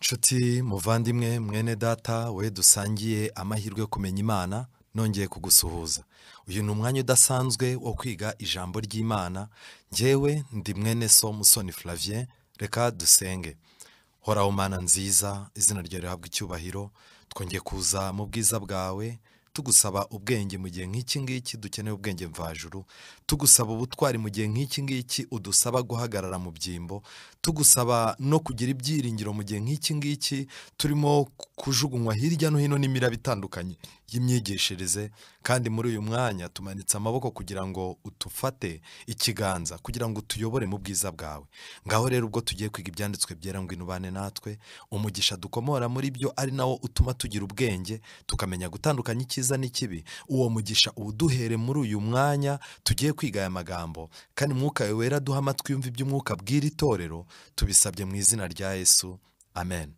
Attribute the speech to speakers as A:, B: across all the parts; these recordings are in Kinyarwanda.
A: nshuti muvandimwe mwene data we dusangiye amahirwe yo kumenya imana nongeye kugusuhuza uyu ni umwanya udasanzwe wo kwiga ijambo ry'imana ngewe ndi mwene so musoni Flavien reka dusenge hora mana nziza izina ryawe rihabwa icyubahiro twongeye kuza mu bwiza bwawe tugusaba ubwenge mu gihe nk'iki ngiki dukeneye ubwenge mvajuru tugusaba ubutwari mu gihe nk'iki ngiki udusaba guhagarara mu byimbo tugusaba no kugira ibyiringiro mu gihe nk'iki ngiki turimo kujugunywa hirya no hino n'imiraba itandukanye y'imyigishereze kandi muri uyu mwanya tumanitse amaboko kugira ngo utufate ikiganza kugira ngo utuyobore mu bwiza bwawe ngaho rero ubwo tugiye kwiga ibyanditswe byera ngo inubane natwe umugisha dukomora muri byo ari nawo utuma tugira ubwenge tukamenya gutandukanya icyiza n'ikibi uwo mugisha uwuduhere muri uyu mwanya tugiye kwiga aya magambo kandi mwuka wera duha amatwi yumva iby'umwuka bw'iri torero tubisabye mu izina rya yesu amen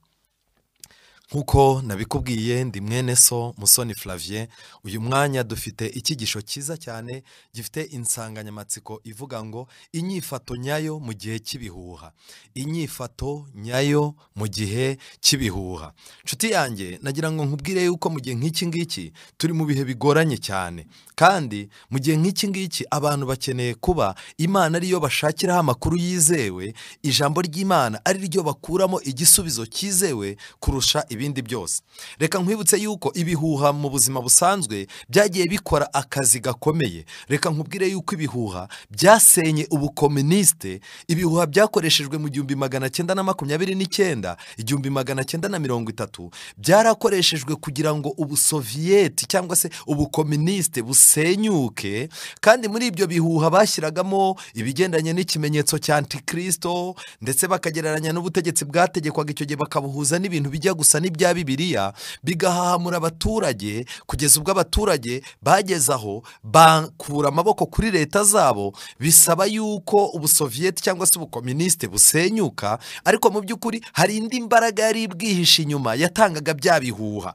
A: nk'uko nabikubwiye ndi mwene so musoni Flavien uyu mwanya dufite icyigisho cyiza cyane gifite insanganyamatsiko ivuga ngo inyifato nyayo mu gihe cy'ibihuha inyifato nyayo mu gihe cy'ibihuha nshuti yanjye nagira ngo nkubwire yuko mu gihe nk'iki ngiki turi mu bihe bigoranye cyane kandi mu gihe nk'iki ngiki abantu bakeneye kuba imana ariyo bashakiraho amakuru yizewe ijambo ry'imana ari ryo bakuramo igisubizo cyizewe kurusha ibi ibindi byose reka nkwibutse yuko ibihuha mu buzima busanzwe byagiye bikora akazi gakomeye reka nkubwire yuko ibihuha byasenye ubukomuniste ibihuha byakoreshejwe mu gihumbi magana cyenda na makumyabiri n'icyenda igihumbi magana cyenda na mirongo itatu byarakoreshejwe kugira ngo ubusoviyeti cyangwa se ubukomuniste busenyuke kandi muri ibyo bihuha bashyiragamo ibigendanye n'ikimenyetso cya antikristo ndetse bakagereranya n'ubutegetsi bwategekwaga icyo gihe bakabuhuza n'ibintu bijya gusa n'ibya bibiliya bigahahamura abaturage kugeza ubwo abaturage bageze aho bakura amaboko kuri leta zabo bisaba yuko ubusoviyeti cyangwa se ubukominisite busenyuka ariko mu by'ukuri hari indi mbaraga yari ibwihishe inyuma yatangaga bya bihuha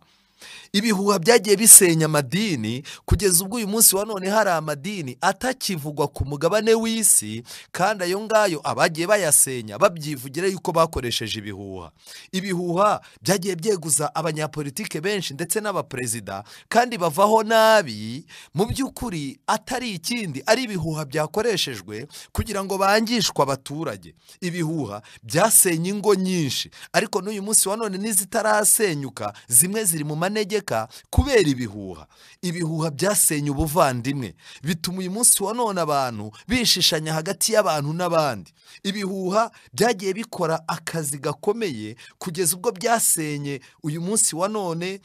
A: ibihuha byagiye bisenya amadini kugeza ubwo uyu munsi wa none hari amadini atakivugwa ku mugabane w'isi kandi ayo ngayo abagiye bayasenya babyivugira yuko bakoresheje ibihuha ibihuha byagiye byeguza abanyapolitike benshi ndetse n'abaperezida kandi bavaho nabi mu by'ukuri atari ikindi ari ibihuha byakoreshejwe kugira ngo bangishwe abaturage ibihuha byasenye ingo nyinshi ariko n'uyu munsi wa none n'izitarasenyuka zimwe ziri mu manegeka y'amateka kubera ibihuha ibihuha byasenye ubuvandimwe bituma uyu munsi wa none abantu bishishanya hagati y'abantu n'abandi ibihuha byagiye bikora akazi gakomeye kugeza ubwo byasenye uyu munsi wa none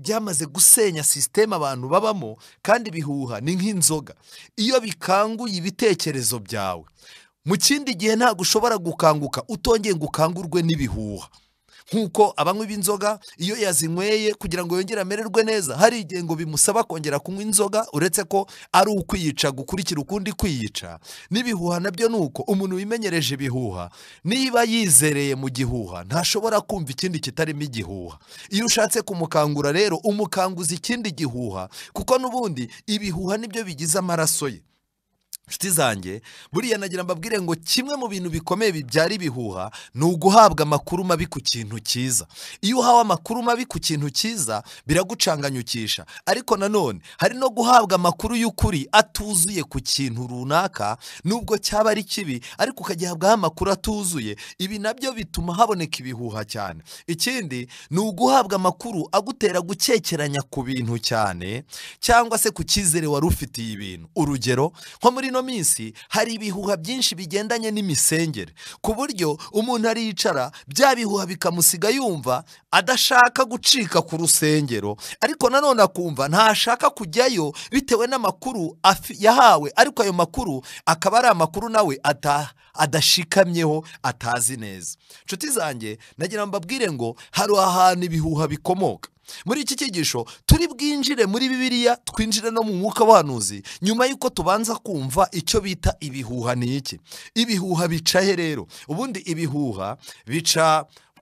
A: byamaze gusenya sisiteme abantu babamo kandi ibihuha ni nk'inzoga iyo bikanguye ibitekerezo byawe mu kindi gihe ntabwo ushobora gukanguka utongeye ngo ukangurwe n'ibihuha nk'uko abanywa b'inzoga iyo yazinyweye kugira ngo yongere amererwe neza hari igihe ngo bimusaba kongera kunywa inzoga uretse ko ari ukwiyica gukurikira ukundi kwiyica n'ibihuha nabyo ni uko umuntu wimenyereje ibihuha niba yizereye mu gihuha ntashobora kumva ikindi kitarimo igihuha iyo ushatse kumukangura rero umukanguza ikindi gihuha kuko n'ubundi ibihuha nibyo bigize amaraso ye nshuti zanjye buriya nagira mbabwire ngo kimwe mu bintu bikomeye bibyara ibihuha ni uguhabwa amakuru mabi ku kintu cyiza iyo uhawe amakuru mabi ku kintu cyiza biragucanganyukisha ariko nanone hari no guhabwa amakuru y'ukuri atuzuye ku kintu runaka nubwo cyaba ari kibi ariko ukagihabwaho amakuru atuzuye ibi nabyo bituma haboneka ibihuha cyane ikindi ni uguhabwa amakuru agutera gukekeranya ku bintu cyane cyangwa se ku cyizere wari ufitiye ibintu urugero nko muri ino minsi hari ibihuha byinshi bigendanye n'imisengere ku buryo umuntu aricara bya bihuha bikamusiga yumva adashaka gucika ku rusengero ariko nanone akumva ntashaka kujyayo bitewe n'amakuru yahawe ariko ayo makuru akaba ari amakuru nawe adashikamyeho atazi neza inshuti zanjye nagira mbabwire ngo hari ahantu ibihuha bikomoka muri iki cyigisho turi bwinjire muri bibiliya twinjire no mu mwuka w'abahanuzi nyuma y'uko tubanza kumva icyo bita ibihuha ni iki ibihuha bicahe rero ubundi ibihuha bica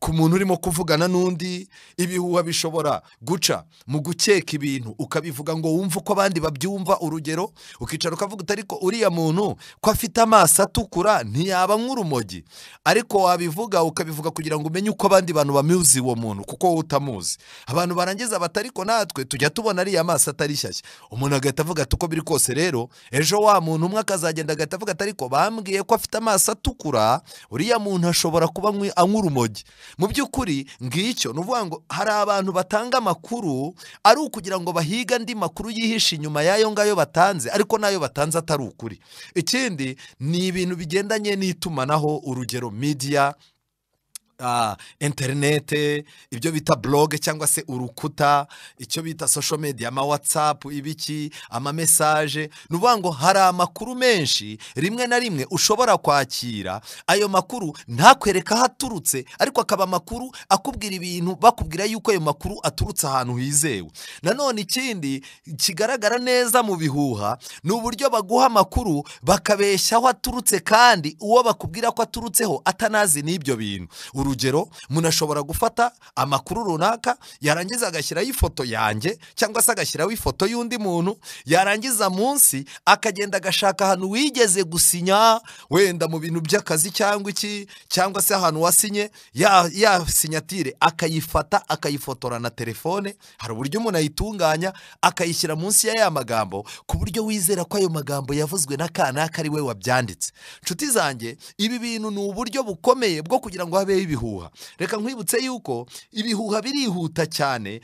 A: ku muntu urimo kuvugana n'undi ibihuha bishobora guca mu gukeka ibintu ukabivuga ngo wumve uko abandi babyumva urugero ukicara ukavuga uti ariko uriya muntu ko afite amaso atukura ntiyaba nk'urumogi ariko wabivuga ukabivuga kugira ngo umenye uko abandi bantu bamuzi uwo muntu kuko wowe utamuzi abantu barangiza batariko natwe tujya tubona ariya maso atari shyashya umuntu agahita avuga ati uko biri kose rero ejo wa muntu umwe akazagenda agahita avuga ati ariko bambwiye ko afite amaso atukura uriya muntu ashobora kuba anywa urumogi mu by'ukuri ngicyo ni ukuvuga ngo hari abantu batanga amakuru ari ukugira ngo bahiga andi makuru yihishe inyuma y'ayo ngayo batanze ariko n'ayo batanze atari ukuri ikindi ni ibintu bigendanye n'itumanaho urugero midiya interinete ibyo bita blog cyangwa se urukuta icyo bita social media ama whatsapp ibiki ama message ni ukuvuga ngo hari amakuru menshi rimwe na rimwe ushobora kwakira ayo makuru ntakwereka aho aturutse ariko akaba amakuru akubwira ibintu bakubwira yuko ayo makuru aturutse ahantu hizewe nanone ikindi kigaragara neza mu bihuha ni uburyo baguha amakuru bakabeshya aho aturutse kandi uwo bakubwira ko aturutseho atanazi n'ibyo bintu uru urugero munashobora gufata amakuru runaka yarangiza agashyiraho ifoto yanjye cyangwa se agashyiraho ifoto y'undi muntu yarangiza munsi akagenda agashaka ahantu wigeze gusinya wenda mu bintu by'akazi cyangwa iki cyangwa se ahantu wasinye ya, ya sinyatire akayifata akayifotora na telefone hari uburyo umuntu ayitunganya akayishyira munsi ya ya magambo ku buryo wizera ko ayo magambo yavuzwe na kanaka ari we wabyanditse nshuti zanjye ibi bintu ni uburyo bukomeye bwo kugira ngo habeho ibihu ibihuha reka nkwibutse yuko ibihuha birihuta cyane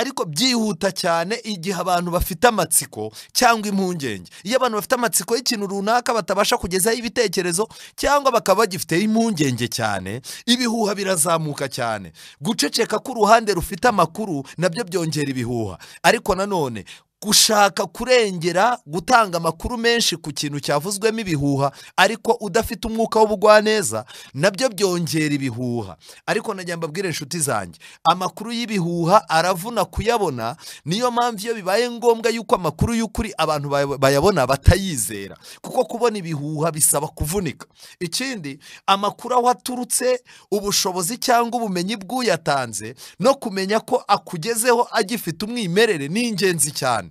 A: ariko byihuta cyane igihe abantu bafite amatsiko cyangwa impungenge iyo abantu bafite amatsiko y'ikintu runaka batabasha kugezaho ibitekerezo cyangwa bakaba bagifiteho impungenge cyane ibihuha birazamuka cyane guceceka ko k'uruhande rufite amakuru nabyo byongera ibihuha ariko nanone gushaka kurengera gutanga amakuru menshi ku kintu cyavuzwemo ibihuha ariko udafite umwuka w'ubugwaneza nabyo byongera ibihuha ariko najya mbabwire inshuti zanjye amakuru y'ibihuha aravuna kuyabona niyo mpamvu iyo bibaye ngombwa yuko amakuru y'ukuri abantu bayabona batayizera kuko kubona ibihuha bisaba kuvunika ikindi amakuru aho aturutse ubushobozi cyangwa ubumenyi bw'uyatanze no kumenya ko akugezeho agifite umwimerere ni ingenzi cyane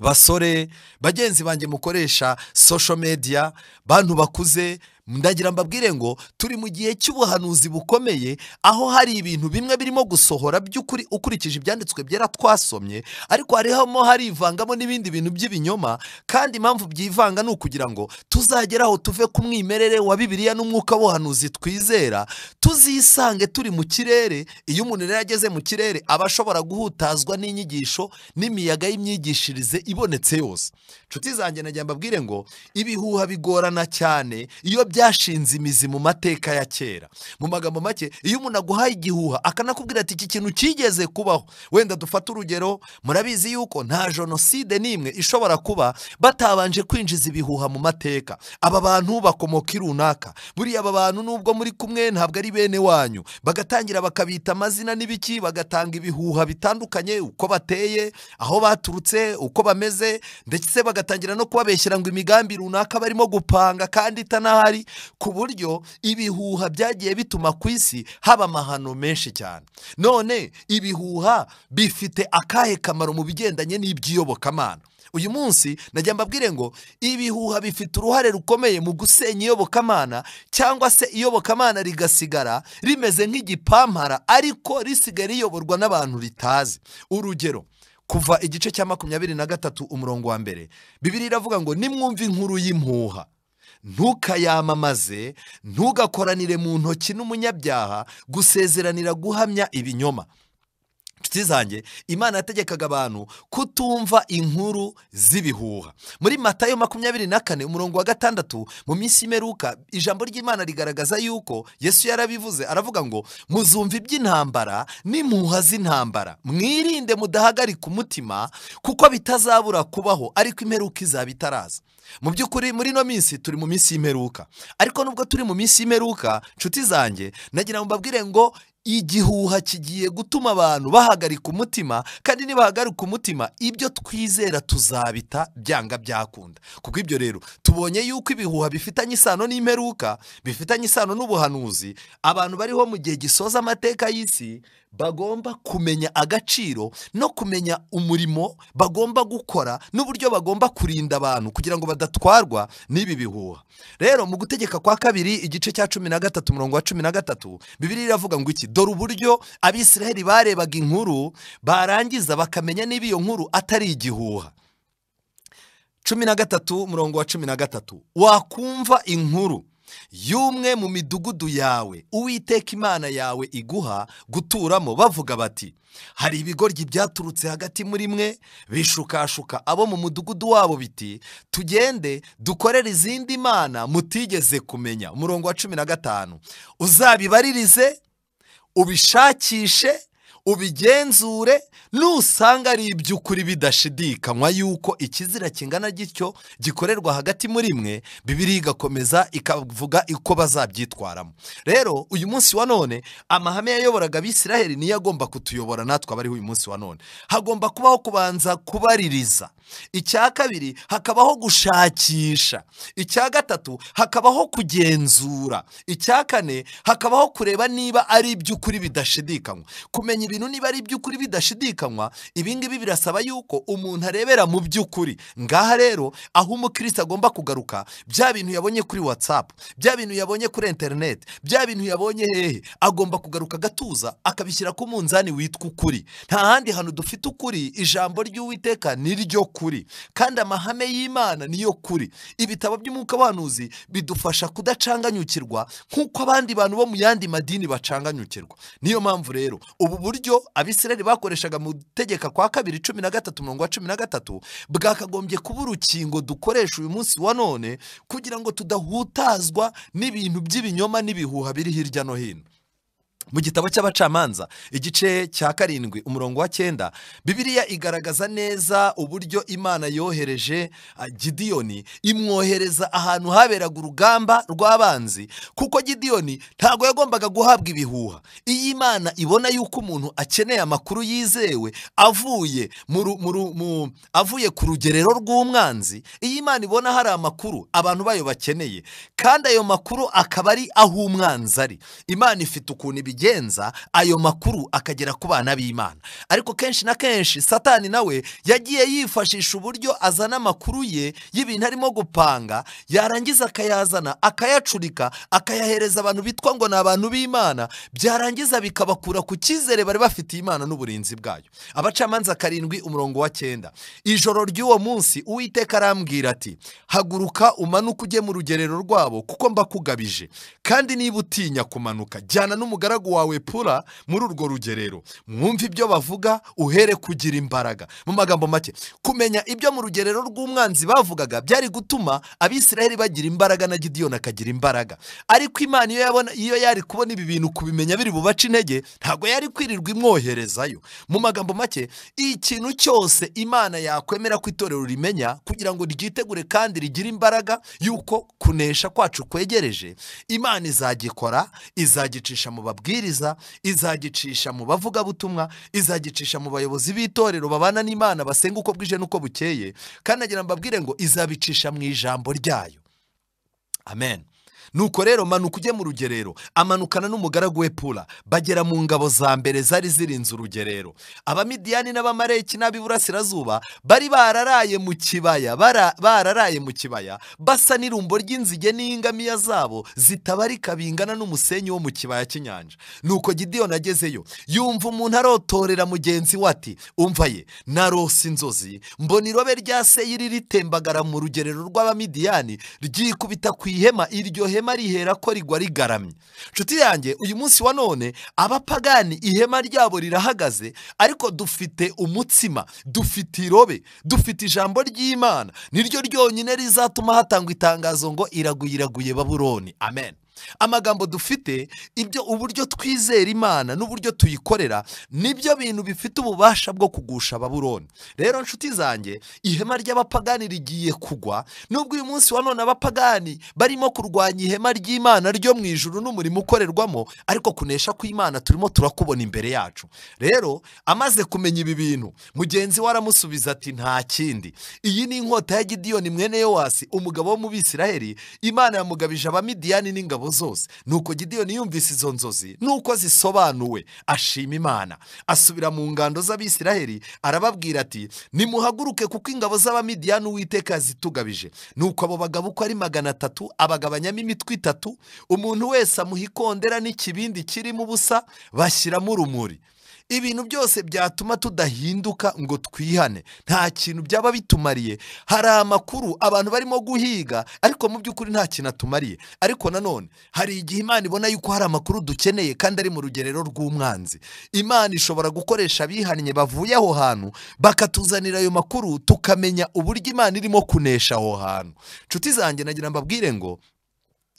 A: basore bagenzi banjye mukoresha social media bantu bakuze ndagira mbabwire ngo turi mu gihe cy'ubuhanuzi bukomeye aho hari ibintu bimwe birimo gusohora by'ukuri ukurikije ibyanditswe byera twasomye ariko harimo harivangamo n'ibindi bintu by'ibinyoma kandi impamvu byivanga ni ukugira ngo tuzagere aho tuve ku mwimerere wa bibiliya n'umwuka w'ubuhanuzi twizera tuzisange turi mu kirere iyo umuntu rero ageze mu kirere aba ashobora guhutazwa n'inyigisho n'imiyaga y'imyigishirize ibonetse yose inshuti zanjye nagira mbabwire ngo ibihuha bigorana cyane iyo byashinze imizi mu mateka ya kera mu magambo make iyo umuntu aguhaye igihuha akanakubwira ati iki kintu cyigeze kubaho wenda dufate urugero murabizi yuko nta jenoside n'imwe ishobora kuba batabanje kwinjiza ibihuha mu mateka aba bantu bakomoka i runaka buriya aba bantu nubwo muri kumwe ntabwo ari bene wanyu bagatangira bakabita amazina n'ibiki bagatanga ibihuha bitandukanye uko bateye aho baturutse uko bameze ndetse bagatangira no kubabeshyira ngo imigambi runaka barimo gupanga kandi itanahari ku buryo ibihuha byagiye bituma ku isi haba amahano menshi cyane none ibihuha bifite akahe kamaro mu bigendanye n'iby'iyobokamana uyu munsi najya mbabwire ngo ibihuha bifite uruhare rukomeye mu gusenya iyobokamana cyangwa se iyobokamana rigasigara rimeze nk'igipampara ariko risigaye riyoborwa n'abantu ritazi urugero kuva igice cya makumyabiri na gatatu umurongo wa mbere bibiri iravuga ngo nimwumve inkuru y'impuha ntukayamamaze ntugakoranire mu ntoki n'umunyabyaha gusezeranira guhamya ibinyoma nshuti zanjye imana yategekaga abantu kutumva inkuru z'ibihuha muri matayo makumyabiri na kane umurongo wa gatandatu mu minsi y'imperuka ijambo ry'imana rigaragaza yuko yesu yarabivuze aravuga ngo muzumva iby'intambara n'impuha z'intambara mwirinde mudahagarika umutima kuko bitazabura kubaho ariko imperuka izaba itaraza mu by'ukuri muri ino minsi turi mu minsi y'imperuka ariko nubwo turi mu minsi y'imperuka nshuti zanjye nagira ngo mbabwire ngo igihuha kigiye gutuma abantu bahagarika umutima kandi nibahagarika umutima ibyo twizera tuzabita byanga byakunda kuko ibyo rero tubonye yuko ibihuha bifitanye isano n'imperuka bifitanye isano n'ubuhanuzi abantu bariho mu gihe gisoza amateka y'isi bagomba kumenya agaciro no kumenya umurimo bagomba gukora n'uburyo bagomba kurinda abantu kugira ngo badatwarwa n'ibi bihuha rero mu gutegeka kwa kabiri igice cya cumi na gatatu umurongo wa cumi na gatatu bibiri iravuga ngo iki dore uburyo abisiraheli barebaga inkuru barangiza bakamenya niba iyo nkuru atari igihuha cumi na gatatu murongo wa cumi na gatatu wakumva inkuru y'umwe mu midugudu yawe uwiteka imana yawe iguha guturamo bavuga bati hari ibigoryi byaturutse hagati muri mwe bishukashuka abo mu mudugudu wabo biti tugende dukorere izindi mana mutigeze kumenya umurongo wa cumi na gatanu uzabibaririze ubishakishe ubigenzure nusanga ari iby'ukuri bidashidikanywa yuko ikizira kingana gityo gikorerwa hagati muri mwe bibiri igakomeza ikavuga uko bazabyitwaramo rero uyu munsi wa none amahame yayoboraga abisiraheli niyo agomba kutuyobora natwe abariho uyu munsi wa none hagomba kubaho kubanza kubaririza icya kabiri hakabaho gushakisha icya gatatu hakabaho kugenzura icya kane hakabaho kureba niba ari iby'ukuri bidashidikanywa kumenya bintu niba ari iby'ukuri bidashidikanywa ibingibi birasaba yuko umuntu arebera mu by'ukuri ngaha rero aho umukirisi agomba kugaruka bya bintu yabonye kuri watsapu bya bintu yabonye kuri interineti bya bintu yabonye hehe agomba kugaruka agatuza akabishyira ku munzani witwa ukuri nta handi hantu dufite ukuri ijambo ry'uwiteka ni ryo kuri kandi amahame y'imana niyo kuri ibitabo by'umwuka w'abahanuzi bidufasha kudacanganyukirwa nk'uko abandi bantu bo mu yandi madini bacanganyukirwa niyo mpamvu rero ubu buryo uburyo abisirayeli bakoreshaga mu gutegeka kwa kabiri cumi na gatatu umurongo wa cumi na gatatu bwakagombye kuba urukingo dukoresha uyu munsi wa none kugira ngo tudahutazwa n'ibintu by'ibinyoma n'ibihuha biri hirya no hino mu gitabo cy'abacamanza igice cya karindwi umurongo wa cyenda bibiriya igaragaza neza uburyo imana yohereje ah, gidiyoni imwohereza ahantu haberaga urugamba rw'abanzi kuko gidiyoni ntabwo yagombaga guhabwa ibihuha iyo imana ibona yuko umuntu akeneye amakuru yizewe avuye avuye ku rugerero rw'umwanzi iyo imana ibona hari amakuru abantu bayo bakeneye kandi ayo makuru akaba ari aho umwanzi ari imana ifite ukuntu ibi abigenza ayo makuru akagera ku bana b'imana ariko kenshi na kenshi satani nawe yagiye yifashisha uburyo azana amakuru ye y'ibintu arimo gupanga yarangiza akayazana akayacurika akayahereza abantu bitwa ngo ni abantu b'imana byarangiza bikabakura ku cyizere bari bafitiye imana n'uburinzi bwayo abacamanza karindwi umurongo wa cyenda ijoro ry'uwo munsi uwiteka arambwira ati haguruka umanuke ujye mu rugerero rwabo kuko mbakugabije kandi niba utinya kumanuka jyana n'umugaragu umugaragu wawe pura muri urwo rugerero mwumve ibyo bavuga uhere kugira imbaraga mu magambo make kumenya ibyo mu rugerero rw'umwanzi bavugaga byari gutuma Abisirayeli bagira imbaraga na gidiyoni akagira imbaraga ariko imana iyo yabona iyo yari kubona ibi bintu kubimenya biri bubace intege ntabwo yari kwirirwa imwoherezayo mu magambo make ikintu cyose imana yakwemera ko itorero rimenya kugira ngo ryitegure kandi rigire imbaraga y'uko kunesha kwacu kwegereje imana izagikora izagicisha mu babwire amabwiriza izagicisha mu bavugabutumwa izagicisha mu bayobozi b'itorero babana n'imana basenga uko bwije n'uko bukeye kandi agira mbabwire ngo izabicisha mu ijambo ryayo amen nuko rero manuka ujye mu rugerero amanukana n'umugaragu we pura bagera mu ngabo za mbere zari zirinze urugerero abamidiyani n'abamareki n'ab'iburasirazuba bari bararaye mu kibaya bararaye mu kibaya basa n'irumbo ry'inzige n'ingamiya zabo zitabarika bingana n'umusenyi wo mu kibaya cy'inyanja nuko gidiyoni agezeyo yumva umuntu arotorera mugenzi we ati umva ye narose inzozi mbona irobe rya seyiri ritembagara mu rugerero rw'abamidiyani ryikubita ku ihema iryo hema ihema rihera ko rigwa rigaramye inshuti yanjye uyu munsi wa none abapagani ihema ryabo rirahagaze ariko dufite umutsima dufite irobe dufite ijambo ry'imana niryo ryonyine rizatuma hatangwa itangazo ngo iraguye iraguye baburoni amen amagambo dufite ibyo uburyo twizera imana n'uburyo tuyikorera nibyo bintu bifite ububasha bwo kugusha baburoni rero nshuti zanjye ihema ry'abapagani rigiye kugwa nubwo uyu munsi wa none abapagani barimo kurwanya ihema ry'imana ryo mu ijuru n'umurimo ukorerwamo ariko kunesha kw'imana turimo turakubona imbere yacu rero amaze kumenya ibi bintu mugenzi we aramusubiza ati nta kindi iyi ni inkota ya gidiyoni mwene yowasi umugabo wo mu bisiraheli imana yamugabije abamidiyani n'ingabo zabo zose nuko Gideyo yumvise izo nzozi nuko zisobanuwe ashima imana asubira mu ngando z'abisiraheli arababwira ati nimuhaguruke kuko ingabo z'abamidiyani n’Uwiteka zitugabije nuko abo bagabo uko ari magana atatu abagabanyamo imitwe itatu umuntu wese amuha ikondera n'ikibindi kirimo ubusa bashyiramo urumuri ibintu byose byatuma tudahinduka ngo twihane nta kintu byaba bitumariye hari amakuru abantu barimo guhiga ariko mu by'ukuri nta kintu atumariye ariko nanone hari igihe imana ibona yuko hari amakuru dukeneye kandi ari mu rugerero rw'umwanzi imana ishobora gukoresha abihannye bavuye aho hantu bakatuzanira ayo makuru tukamenya uburyo imana irimo kunesha aho hantu inshuti zanjye nagira mbabwire ngo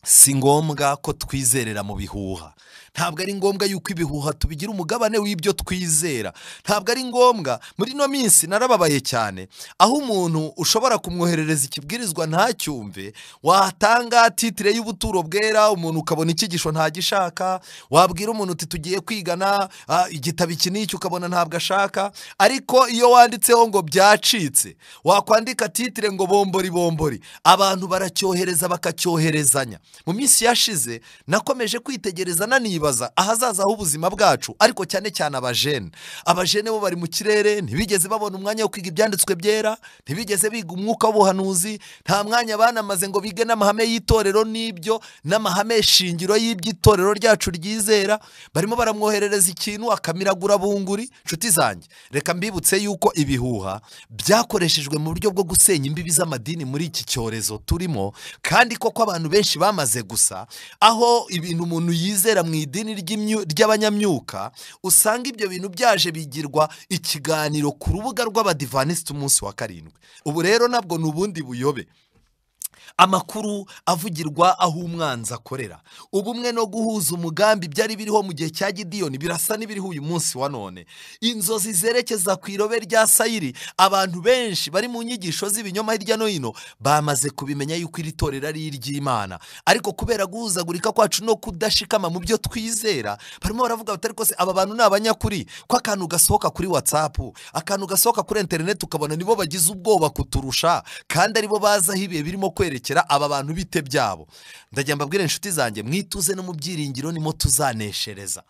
A: si ngombwa ko twizerera mu bihuha ntabwo ari ngombwa yuko ibihuha tubigira umugabane w'ibyo twizera ntabwo ari ngombwa muri ino minsi narababaye cyane aho umuntu ushobora kumwoherereza ikibwirizwa ntacyumve watanga titire y'ubuturo bwera umuntu ukabona icyigisho ntagishaka wabwira umuntu uti tugiye kwigana igitabo iki n'iki ukabona ntabwo ashaka ariko iyo wanditseho ngo byacitse wakwandika titire ngo bombori bombori abantu baracyohereza bakacyoherezanya mu minsi yashize nakomeje kwitegereza naniba kwibaza ahazaza h'ubuzima bwacu ariko cyane cyane abajene abajene bo bari mu kirere ntibigeze babona umwanya wo kwiga ibyanditswe byera ntibigeze biga umwuka w'ubuhanuzi nta mwanya banamaze ngo bige n'amahame y'itorero n'ibyo n'amahame shingiro y'iby'itorero ryacu ryizera barimo baramwoherereza ikintu akamiragura bunguri nshuti zanjye reka mbibutse yuko ibihuha byakoreshejwe mu buryo bwo gusenya imbibi z'amadini muri iki cyorezo turimo kandi koko abantu benshi bamaze gusa aho ibintu umuntu yizera mu idini idini ry'abanyamyuka usanga ibyo bintu byaje bigirwa ikiganiro ku rubuga rw'abadivanisiti umunsi wa karindwi ubu rero nabwo ni ubundi buyobe amakuru avugirwa aho umwanzi akorera ubumwe no guhuza umugambi byari biriho mu gihe cya gidiyoni birasa n'ibiriho uyu munsi wa none inzozi zerekeza ku irobe rya sayiri abantu benshi bari mu nyigisho z'ibinyoma hirya no hino bamaze kubimenya yuko iri torero ari iry'imana ariko kubera guhuzagurika kwacu no kudashikama mu byo twizera barimo baravuga batari kose aba bantu ni abanyakuri ko akantu gasohoka kuri watsapu akantu gasohoka kuri interineti ukabona nibo bagize ubwoba kuturusha kandi aribo bazi aho ibihe birimo kwereka guhemukira aba bantu bite byabo ndagira mbabwire inshuti zanjye mwituze no mu byiringiro nimo tuzaneshereza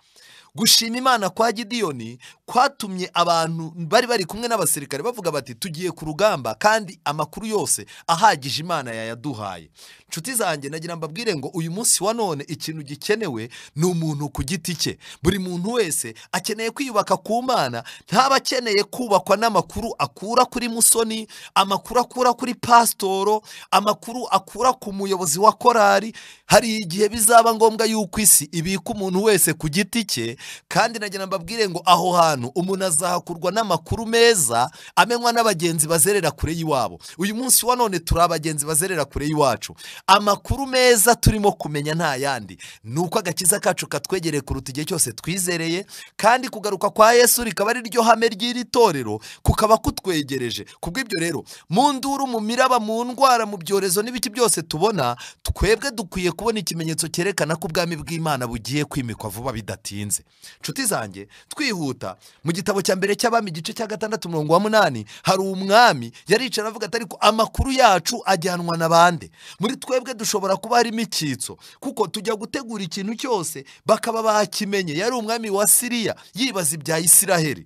A: gushima imana kwa gidiyoni kwatumye abantu bari bari kumwe n'abasirikare bavuga bati tugiye ku rugamba kandi amakuru yose ahagije imana yayaduhaye inshuti zanjye nagira mbabwire ngo uyu munsi wa none ikintu gikenewe ni umuntu ku giti cye buri muntu wese akeneye kwiyubaka ku mana ntaba akeneye kubakwa n'amakuru akura kuri musoni amakuru akura kuri pasitoro amakuru akura ku muyobozi wa korari hari igihe bizaba ngombwa yuko isi ibika umuntu wese ku giti cye kandi nagira mbabwire ngo aho hantu n'itanu umuntu azahakurwa n'amakuru meza amenywa n'abagenzi bazerera kure y'iwabo uyu munsi wa none turi abagenzi bazerera kure y'iwacu amakuru meza turimo kumenya nta yandi ni uko agakiza kacu katwegereye kuruta igihe cyose twizereye kandi kugaruka kwa yesu rikaba ari ryo hame ry'iri torero kukaba kutwegereje kubw'ibyo rero mu nduru mu miraba mu ndwara mu byorezo n'ibiki byose tubona twebwe dukwiye kubona ikimenyetso cyerekana ko ubwami bw'imana bugiye kwimikwa vuba bidatinze Nshuti zanjye twihuta mu gitabo cya mbere cy'abami igice cya gatandatu umurongo wa munani hari umwami yaricara avuga ati ariko amakuru yacu ajyanwa na bande muri twebwe dushobora kuba harimo icyitso kuko tujya gutegura ikintu cyose bakaba bakimenye yari umwami wa siriya yibaza ibya isiraheli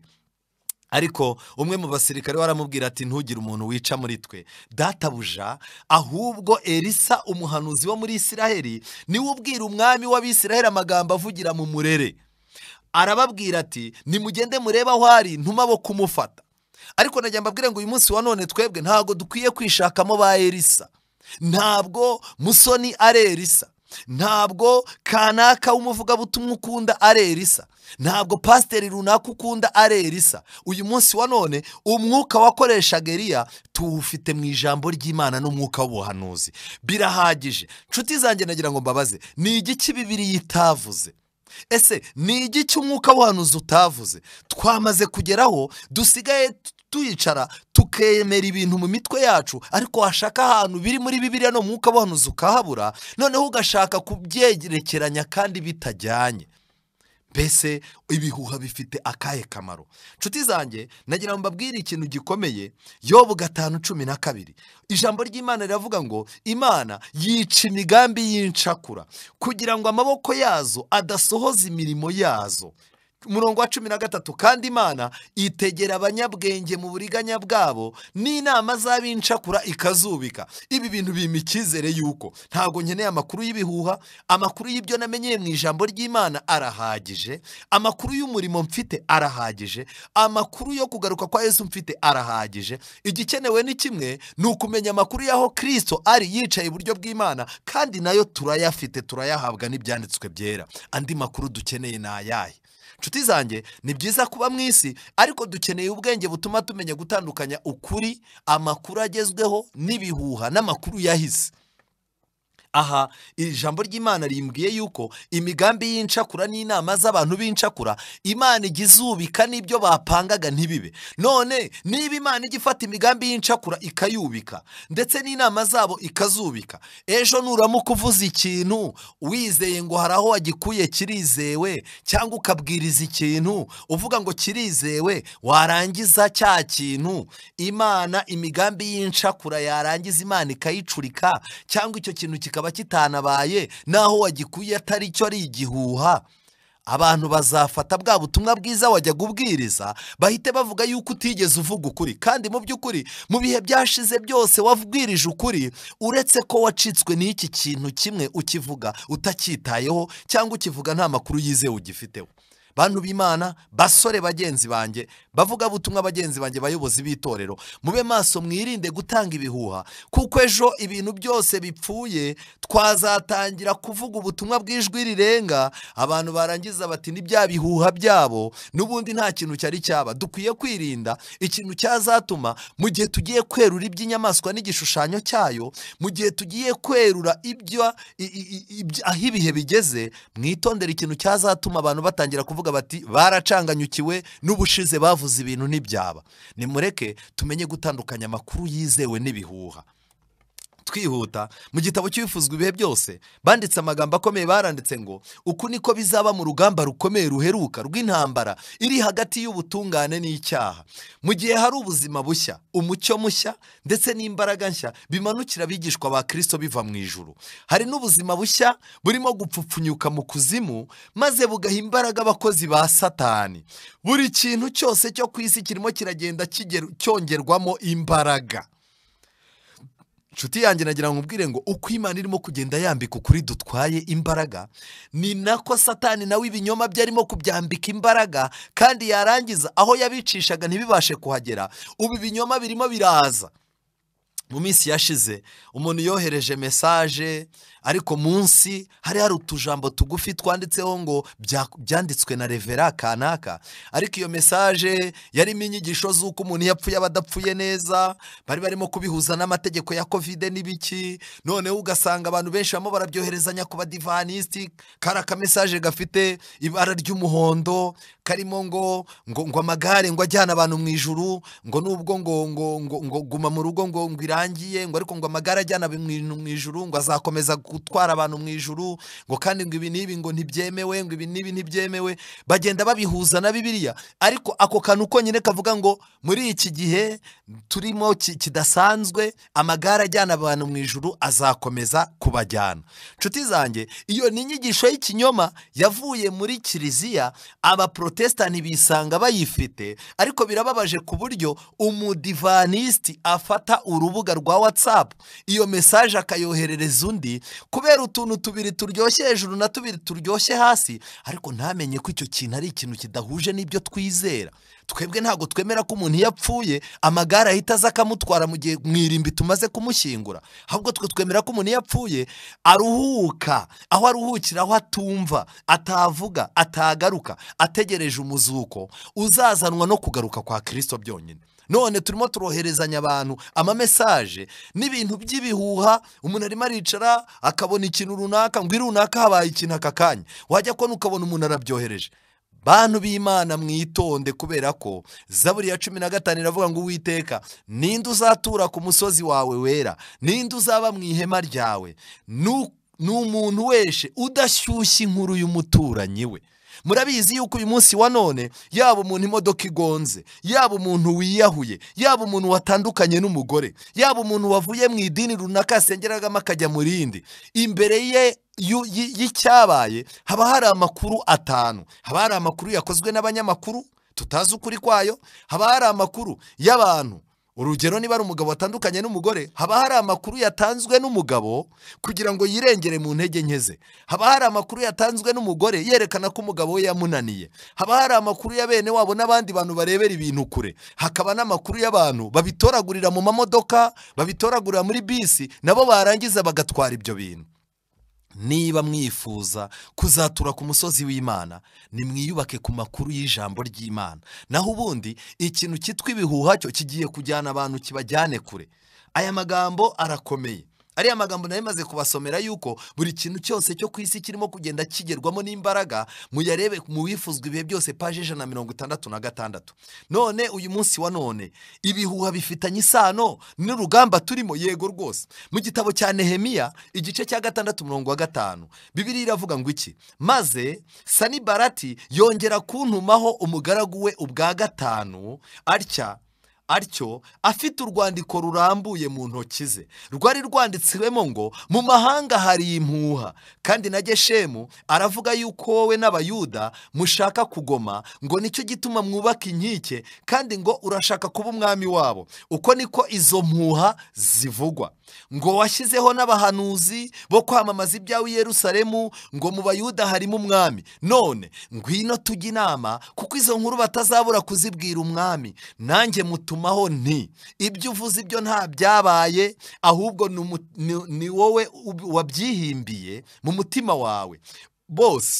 A: ariko umwe mu basirikare waramubwira ati ntugire umuntu wica muri twe databuja ahubwo elisa umuhanuzi wo muri isiraheli niwe ubwira umwami w'abisiraheli amagambo avugira mu murere arababwira ati nimugende murebe aho ari ntumabo kumufata ariko nagira mbabwire ngo uyu munsi wa none twebwe ntabwo dukwiye kwishakamo ba elisa ntabwo musoni ari elisa ntabwo kanaka w'umuvugabutumwa ukunda ari elisa ntabwo pasiteri runaka ukunda ari elisa uyu munsi wa none umwuka wakoreshaga eriya tuwufite mu ijambo ry'imana n'umwuka w'ubuhanuzi birahagije nshuti zanjye nagira ngo mbabaze ni igiki bibiri yitavuze ese ni igiki umwuka w'uhanuzi utavuze twamaze kugeraho dusigaye tuyicara tukemera ibintu mu mitwe yacu ariko washaka ahantu biri muri bibiriya no mwuka w'uhanuzi ukahabura noneho ugashaka kubyegerekeranya kandi bitajyanye mbese ibihuha bifite akahe kamaro nshuti zanjye nagira ngo mbabwire ikintu gikomeye yobu gatanu cumi na kabiri ijambo ry'imana riravuga ngo imana yica imigambi y'incakura kugira ngo amaboko yazo adasohoza imirimo yazo umurongo wa cumi na gatatu kandi imana itegera abanyabwenge mu buriganya bwabo n'inama z'abincakura ikazubika ibi bintu bimpa icyizere y'uko ntabwo nkeneye amakuru y'ibihuha amakuru y'ibyo namenyeye mu ijambo ry'imana arahagije amakuru y'umurimo mfite arahagije amakuru yo kugaruka kwa Yesu mfite arahagije igikenewe ni kimwe ni ukumenya amakuru y'aho kirisito ari yicaye iburyo bw'imana kandi nayo turayafite turayahabwa n'ibyanditswe byera andi makuru dukeneye ni ayahe inshuti zanjye ni byiza kuba mu isi ariko dukeneye ubwenge butuma tumenya gutandukanya ukuri amakuru agezweho n'ibihuha n'amakuru yahise aha ijambo ry'imana rimbwiye yuko imigambi y'incakura n'inama z'abantu b'incakura imana ijya izubika n'ibyo bapangaga ntibibe none niba imana ijya ifata imigambi y'incakura ikayubika ndetse n'inama zabo ikazubika ejo nuramuka uvuze ikintu wizeye ngo hari aho wagikuye kirizewe cyangwa ukabwiriza ikintu uvuga ngo kirizewe warangiza cya kintu imana imigambi y'incakura yarangiza imana ikayicurika cyangwa icyo kintu kikaba kikaba kitanabaye n'aho wagikuye atari cyo ari igihuha abantu bazafata bwa butumwa bwiza wajya ubwiriza bahite bavuga yuko utigeze uvuga ukuri kandi mu by'ukuri mu bihe byashize byose wabwirije ukuri uretse ko wacitswe n'iki kintu kimwe ukivuga utacyitayeho cyangwa ukivuga nta makuru yizewe ugifiteho bantu b'imana basore bagenzi banjye bavuga butumwa bagenzi banjye bayobozi b'itorero mube maso mwirinde gutanga ibihuha kuko ejo ibintu byose bipfuye twazatangira kuvuga ubutumwa bw'ijwi rirenga abantu barangiza bati ni bya bihuha byabo n'ubundi nta kintu cyari cyaba dukwiye kwirinda ikintu cyazatuma mu gihe tugiye kwerura iby'inyamaswa n'igishushanyo cyayo mu gihe tugiye kwerura ibyo aho ibihe bigeze mwitondere ikintu cyazatuma abantu batangira kuvuga baravuga bati baracanganyukiwe n'ubushize bavuze ibintu ntibyaba nimureke tumenye gutandukanya amakuru yizewe n'ibihuha twihuta mu gitabo cy'ibifuzwa ibihe byose banditse amagambo akomeye baranditse ngo uku niko bizaba mu rugamba rukomeye ruheruka rw'intambara iri hagati y'ubutungane n'icyaha mu gihe hari ubuzima bushya umucyo mushya ndetse n'imbaraga nshya bimanukira abigishwa ba kirisito biva mu ijuru hari n'ubuzima bushya burimo gupfupfunyuka mu kuzimu maze bugaha imbaraga abakozi ba satani buri kintu cyose cyo ku isi kirimo kiragenda cyongerwamo imbaraga inshuti yanjye nagira ngo ubwire ngo uko imana irimo kugenda yambika ukuri dutwaye imbaraga ni nako satani nawe ibinyoma bye arimo kubyambika imbaraga kandi yarangiza aho yabicishaga ntibibashe kuhagera ubu ibinyoma birimo biraza mu minsi yashize umuntu yohereje mesaje ariko munsi hari hari utujambo tugufi twanditseho ngo byanditswe na revera kanaka ariko iyo mesaje yarimo inyigisho z'uko umuntu yapfuye aba adapfuye neza bari barimo kubihuza n'amategeko ya kovide n'ibiki noneho ugasanga abantu benshi barimo barabyoherezanya ku badivanisiti kari akamesaje gafite ibara ry'umuhondo karimo ngo ngo ngo amagare ngo ajyane abantu mu ijuru ngo nubwo ngo ngo ngo guma mu rugo ngo ngo birangiye ngo ariko ngo amagare ajyana mu ijuru ngo azakomeza gutwara abantu mu ijuru ngo kandi ngo ibi n'ibi ngo ntibyemewe ngo ibi n'ibi ntibyemewe bagenda babihuza na bibiriya ariko ako kantu konyine kavuga ngo muri iki gihe turimo kidasanzwe amagare ajyana abantu mu ijuru azakomeza kubajyana inshuti zanjye iyo ni inyigisho y'ikinyoma yavuye muri kiliziya abaporotesitanti bisanga bayifite ariko birababaje ku buryo umudivanisiti afata urubuga rubuga rwa watsapu iyo mesaje akayoherereza undi kubera utuntu tubiri turyoshye hejuru na tubiri turyoshye hasi ariko ntamenye ko icyo kintu ari ikintu kidahuje n'ibyo twizera twebwe ntabwo twemera ko umuntu iyo apfuye amagare ahita aza akamutwara mu gihe mu tumaze kumushyingura ahubwo twe twemera ko umuntu iyo apfuye aruhuka aho aruhukira aho atumva atavuga atagaruka ategereje umuzuko uzazanwa no kugaruka kwa kirisito byonyine none turimo turoherezanya abantu amamesaje n'ibintu by'ibihuha umuntu arimo aricara akabona ikintu runaka ngo runaka habaye ikintu aka kanya wajya kubona ukabona umuntu arabyohereje bantu b'imana mwitonde kubera ko zaburi ya cumi na gatanu iravuga ngo uwiteka ninde uzatura ku musozi wawe wera ninde uzaba mu ihema ryawe ni umuntu wese udashyushya inkuru y'umuturanyi we murabizi yuko uyu munsi wa none yaba umuntu imodoka igonze yaba umuntu wiyahuye yaba umuntu watandukanye n'umugore yaba umuntu wavuye mu idini runaka yasengeragamo akajya mu rindi imbere ye y'icyabaye haba hari amakuru atanu haba hari amakuru yakozwe n'abanyamakuru tutazi ukuri kwayo haba hari amakuru y'abantu urugero niba ari umugabo watandukanye n'umugore haba hari amakuru yatanzwe n'umugabo kugira ngo yirengere mu ntege nke ze haba hari amakuru yatanzwe n'umugore yerekana ko umugabo we yamunaniye haba hari amakuru ya bene wabo n'abandi bantu barebera ibintu kure hakaba n'amakuru y'abantu babitoragurira mu mamodoka babitoragurira muri bisi nabo barangiza bagatwara ibyo bintu niba mwifuza kuzatura ku musozi w'imana nimwiyubake ku makuru y'ijambo ry'imana naho ubundi ikintu cyitwa ibihuha cyo kigiye kujyana abantu kibajyane kure aya magambo arakomeye ariya magambo nayo imaze kubasomera yuko buri kintu cyose cyo ku isi kirimo kugenda kigerwamo n'imbaraga muyarebe mu wifuzwa ibihe byose paje ijana na mirongo itandatu na gatandatu none uyu munsi wa none ibihuha bifitanye isano n'urugamba turimo yego rwose mu gitabo cya nehemiya igice cya gatandatu umurongo wa gatanu bibiri iravuga ngo iki maze sanibarati yongera kuntumaho umugaragu we ubwa gatanu atya atyo afite urwandiko rurambuye mu ntoki ze rwari rwanditswemo ngo mu mahanga hari impuha kandi na geshemu aravuga yuko wowe n'abayuda mushaka kugoma ngo nicyo gituma mwubaka inkike kandi ngo urashaka kuba umwami wabo uko niko izo mpuha zivugwa ngo washyizeho n'abahanuzi bo kwamamaza ibyawe i Yerusalemu ngo mu bayuda harimo umwami none ngwino tujye inama kuko izo nkuru batazabura kuzibwira umwami nanjye mutuma nsuzumaho nti ibyo uvuze ibyo nta byabaye ahubwo ni wowe wabyihimbiye mu mutima wawe bose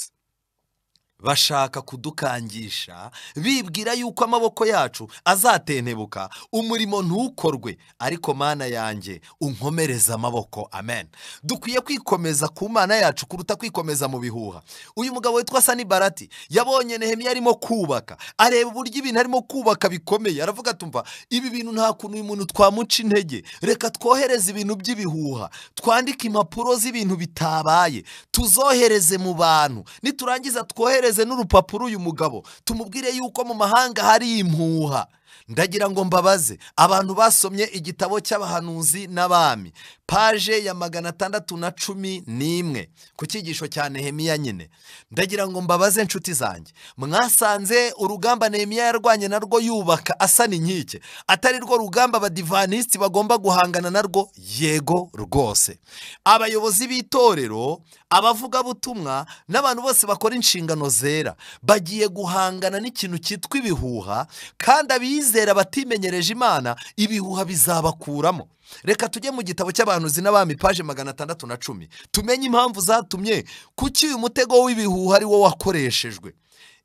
A: bashaka kudukangisha bibwira yuko amaboko yacu azatenebuka umurimo ntukorwe ariko mana yanjye unkomereze amaboko amen dukwiye kwikomeza ku mana yacu kuruta kwikomeza mu bihuha uyu mugabo witwa sani barati yabonye Nehemi arimo kubaka areba uburyo ibintu arimo kubaka bikomeye aravuga tumva ibi bintu nta kuntu uyu muntu twamuca intege reka twohereze ibintu by'ibihuha twandike impapuro z'ibintu bitabaye tuzohereze mu bantu niturangiza twohereze twohereze n'urupapuro uyu mugabo tumubwire yuko mu mahanga hari impuha ndagira ngo mbabaze abantu basomye igitabo cy'abahanuzi n'abami paje ya magana atandatu na cumi n'imwe ku cyigisho cya nehemiya nyine ndagira ngo mbabaze inshuti zanjye mwasanze urugamba nehemiya yarwanye narwo yubaka asana inkike atari rwo rugamba abadivanisiti bagomba guhangana narwo yego rwose abayobozi b'itorero abavugabutumwa n'abantu bose bakora inshingano zera bagiye guhangana n'ikintu cyitwa ibihuha kandi abizera batimenyereje imana ibihuha bizabakuramo reka tujye mu gitabo cy'abahanuzi n'abami paje magana atandatu na cumi tumenye impamvu zatumye kuki uyu mutego w'ibihuha ari wo wakoreshejwe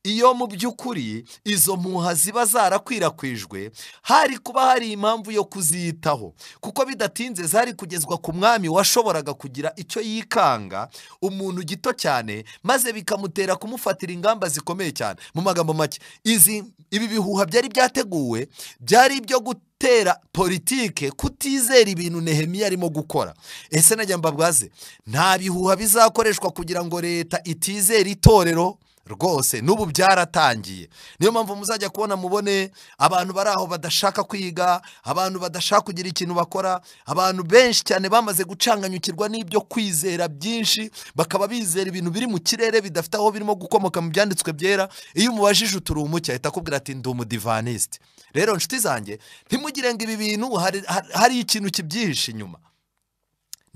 A: iyo mu by'ukuri izo mpuha ziba zarakwirakwijwe hari kuba hari impamvu yo kuziyitaho kuko bidatinze zari kugezwa ku mwami washoboraga kugira icyo yikanga umuntu gito cyane maze bikamutera kumufatira ingamba zikomeye cyane mu magambo make izi ibi bihuha byari byateguwe byari ibyo gutera politike kutizera ibintu nehemiya arimo gukora ese najya mbabwaze nta bihuha bizakoreshwa kugira ngo leta itizere itorero rwose n'ubu byaratangiye niyo mpamvu muzajya kubona mubone abantu bari aho badashaka kwiga abantu badashaka kugira ikintu bakora abantu benshi cyane bamaze gucanganyukirwa n'ibyo kwizera byinshi bakaba bizera ibintu biri mu kirere bidafite aho birimo gukomoka mu byanditswe byera iyo umubajije uturi umuke ahita akubwira ati ndi umudivanisite rero nshuti zanjye ntimugire ngo ibi bintu hari ikintu kibyihishe inyuma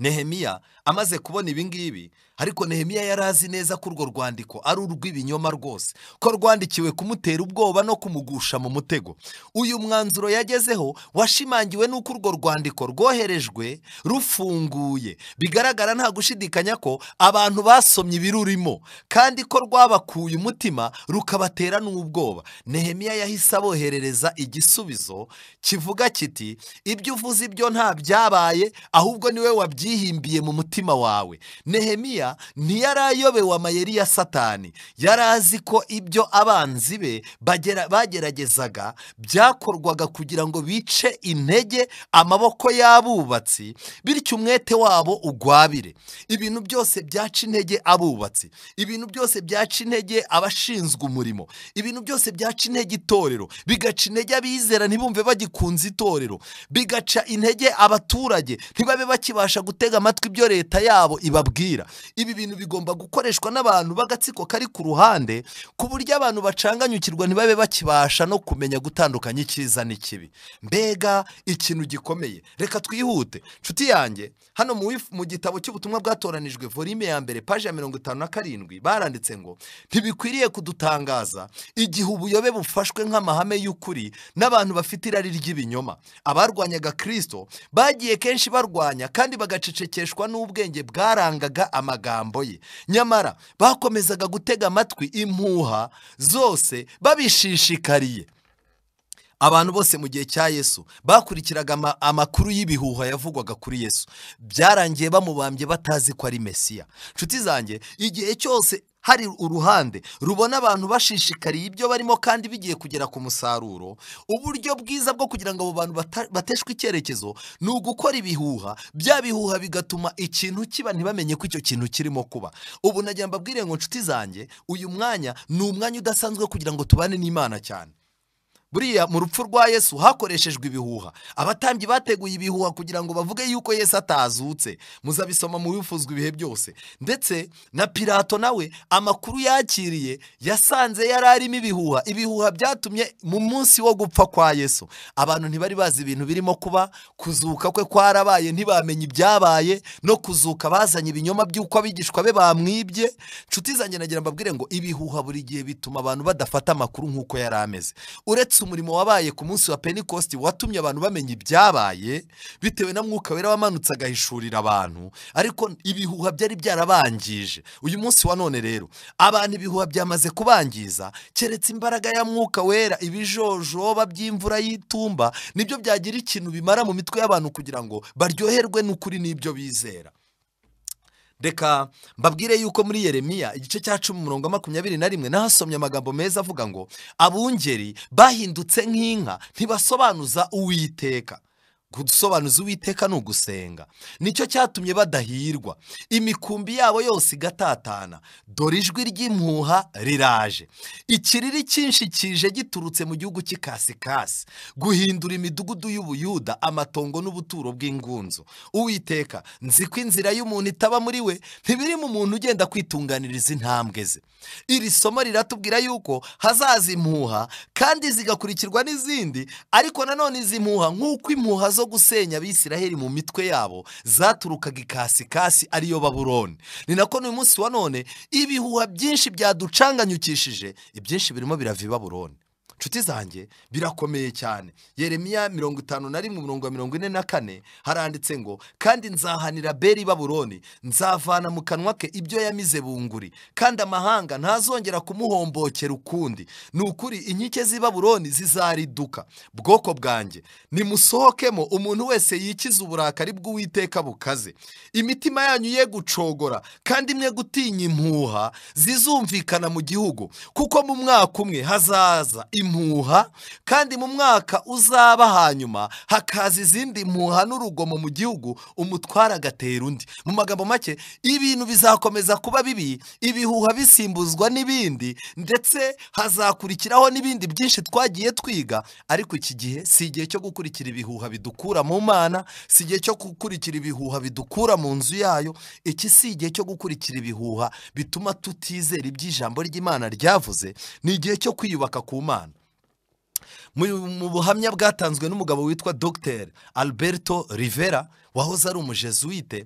A: nehemiya amaze kubona ibi ngibi ariko nehemiya yari azi neza ko urwo rwandiko ari urw'ibinyoma rwose ko rwandikiwe kumutera ubwoba no kumugusha mu mutego uyu mwanzuro yagezeho washimangiwe n'uko urwo rwandiko rwoherejwe rufunguye bigaragara nta gushidikanya ko abantu basomye ibirurimo kandi ko rwabakuye umutima rukabatera n'ubwoba nehemiya yahise aboherereza igisubizo kivuga kiti ibyo uvuze ibyo nta byabaye ahubwo niwe wabyihimbiye mu mutima umutima wawe nehemiya ntiyari ayobewe amayeri ya satani yari azi ko ibyo abanzi be bageragezaga byakorwaga kugira ngo bice intege amaboko y'abubatsi bityo umwete wabo ugwabire ibintu byose byaca intege abubatsi ibintu byose byaca intege abashinzwe umurimo ibintu byose byaca intege itorero bigaca intege abizera ntibumve bagikunze itorero bigaca intege abaturage ntibabe bakibasha gutega amatwi ibyo leta leta yabo ibabwira ibi bintu bigomba gukoreshwa n'abantu b'agatsiko kari ku ruhande ku buryo abantu bacanganyukirwa ntibabe bakibasha no kumenya gutandukanya icyiza n'ikibi mbega ikintu gikomeye reka twihute nshuti yanjye hano mu gitabo cy'ubutumwa bwatoranijwe volume ya mbere paji ya mirongo itanu na karindwi baranditse ngo ntibikwiriye kudutangaza igihe ubuyobe bufashwe nk'amahame y'ukuri n'abantu bafite irari ry'ibinyoma abarwanyaga kirisito bagiye kenshi barwanya kandi bagacecekeshwa n'ubu n'ubwenge bwarangaga amagambo ye nyamara bakomezaga gutega amatwi impuha zose babishishikariye abantu bose mu gihe cya yesu bakurikiraga amakuru y'ibihuha yavugwaga kuri yesu byarangiye bamubambye batazi ko ari mesiya inshuti zanjye igihe cyose hari uruhande rubona abantu bashishikariye ibyo barimo kandi bigiye kugera ku musaruro uburyo bwiza bwo kugira ngo abo bantu bateshwe icyerekezo ni ugukora ibihuha bya bihuha bigatuma ikintu kiba ntibamenye ko icyo kintu kirimo kuba ubu nagira mbabwire ngo nshuti zanjye uyu mwanya ni umwanya udasanzwe kugira ngo tubane n'imana cyane buriya mu rupfu rwa yesu hakoreshejwe ibihuha abatambyi bateguye ibihuha kugira ngo bavuge yuko yesu atazutse muzabisoma mu bifuzwa ibihe byose ndetse na pirato nawe amakuru yakiriye yasanze yari arimo ibihuha ibihuha byatumye mu munsi wo gupfa kwa yesu abantu ntibari bazi ibintu birimo kuba kuzuka kwe kwarabaye ntibamenye ibyabaye no kuzuka bazanye ibinyoma by'uko abigishwa be bamwibye nshuti zanjye nagira mbabwire ngo ibihuha buri gihe bituma abantu badafata amakuru nk'uko yari ameze uretse Yesu umurimo wabaye ku munsi wa penikosti watumye abantu bamenya ibyabaye bitewe na mwuka wera wamanutse agahishurira abantu ariko ibihuha byari byarabangije uyu munsi wa none rero abantu ibihuha byamaze kubangiza keretse imbaraga ya mwuka wera ibijojoba by'imvura y'itumba nibyo byagira ikintu bimara mu mitwe y'abantu kugira ngo baryoherwe n'ukuri n'ibyo bizera reka mbabwire yuko muri yeremiya igice cya cumi umurongo makumyabiri na rimwe nahasomye amagambo meza avuga ngo abungeri bahindutse nk'inka ntibasobanuza uwiteka gusobanuza uwiteka ni ugusenga nicyo cyatumye badahirwa imikumbi yabo yose igatatana dore ijwi ry'impuha riraje ikiriri cyinshi kije giturutse mu gihugu cy'ikasikasi guhindura imidugudu y'ubuyuda amatongo n'ubuturo bw'ingunzu uwiteka nzi ko inzira y'umuntu itaba muri we ntibiri mu muntu ugenda kwitunganiriza intambwe ze iri somo riratubwira yuko hazaza impuha kandi zigakurikirwa n'izindi ariko nanone izi mpuha nk'uko impuha zo gusenya abisiraheli mu mitwe yabo zaturukaga ikasikasi ariyo baburoni ni nako n'uyu munsi wa none ibihuha byinshi byaducanganyukishije ibyinshi birimo birava i baburoni nshuti zanjye birakomeye cyane yeremiya mirongo itanu na rimwe mirongo mirongo ine na kane haranditse ngo kandi nzahanira beri baburoni nzavana mu kanwa ke ibyo yamize bunguri kandi amahanga ntazongera kumuhombokera ukundi ni ukuri inkike z'i baburoni zizariduka bwoko bwanjye nimusohokemo umuntu wese yikize uburakari bw'uwiteka bukaze imitima yanyu ye gucogora kandi imwe gutinya impuha zizumvikana mu gihugu kuko mu mwaka umwe hazaza impuha impuha kandi mu mwaka uzaba hanyuma hakaza izindi mpuha n'urugomo mu gihugu umutwara agatera undi mu magambo make ibintu bizakomeza kuba bibi ibihuha bisimbuzwa n'ibindi ndetse hazakurikiraho n'ibindi byinshi twagiye twiga ariko iki gihe si igihe cyo gukurikira ibihuha bidukura mu mana si igihe cyo gukurikira ibihuha bidukura mu nzu yayo iki si igihe cyo gukurikira ibihuha bituma tutizera iby'ijambo ry'imana ryavuze ni igihe cyo kwiyubaka ku mana mu buhamya bwatanzwe n'umugabo witwa Dr alberto rivera wahoze ari umujezuwite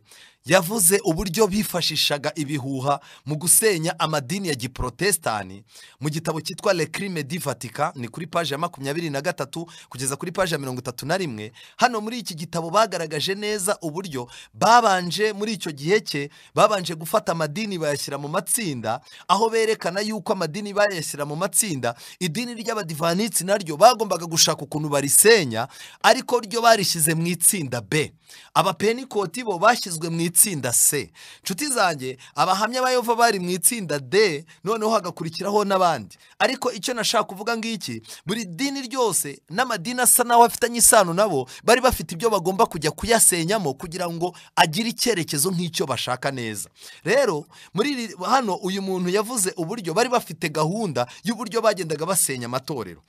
A: yavuze uburyo bifashishaga ibihuha mu gusenya amadini ya giprotestani mu gitabo cyitwa le crime di vatika ni kuri paji ya makumyabiri na gatatu kugeza kuri paji ya mirongo itatu na rimwe hano muri iki gitabo bagaragaje neza uburyo babanje muri icyo gihe cye babanje gufata amadini bayashyira mu matsinda aho berekana yuko amadini bayashyira mu matsinda idini ry'abadivanitsi naryo bagombaga gushaka ukuntu barisenya ariko ryo barishyize mu itsinda b abapenikoti bo bashyizwe mu itsinda itsinda c inshuti zanjye abahamya ba yehova bari mu itsinda d noneho hagakurikiraho n'abandi ariko icyo nashaka kuvuga ngiki buri dini ryose n'amadini asa naho afitanye isano nabo bari bafite ibyo bagomba kujya kuyasenyamo kugira ngo agire icyerekezo nk'icyo bashaka neza rero muri hano uyu muntu yavuze uburyo bari bafite gahunda y'uburyo bagendaga basenya amatorero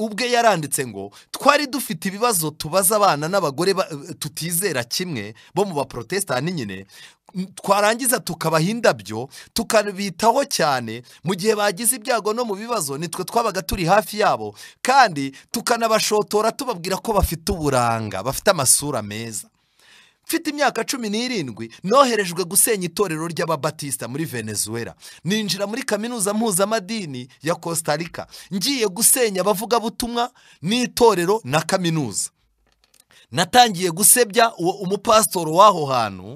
A: ubwe yaranditse ngo twari dufite ibibazo tubaza abana n'abagore tutizera kimwe bo mu baporotesitanti nyine twarangiza tukabaha indabyo tukabitaho cyane mu gihe bagize ibyago no mu bibazo nitwe twabaga turi hafi yabo kandi tukanabashotora tubabwira ko bafite uburanga bafite amasura meza mfite imyaka cumi n'irindwi noherejwe gusenya itorero ry'ababatisita muri venezuela ninjira muri kaminuza mpuzamadini ya costa rica ngiye gusenya abavugabutumwa n'itorero na kaminuza natangiye gusebya uwo umupasitoro w'aho hantu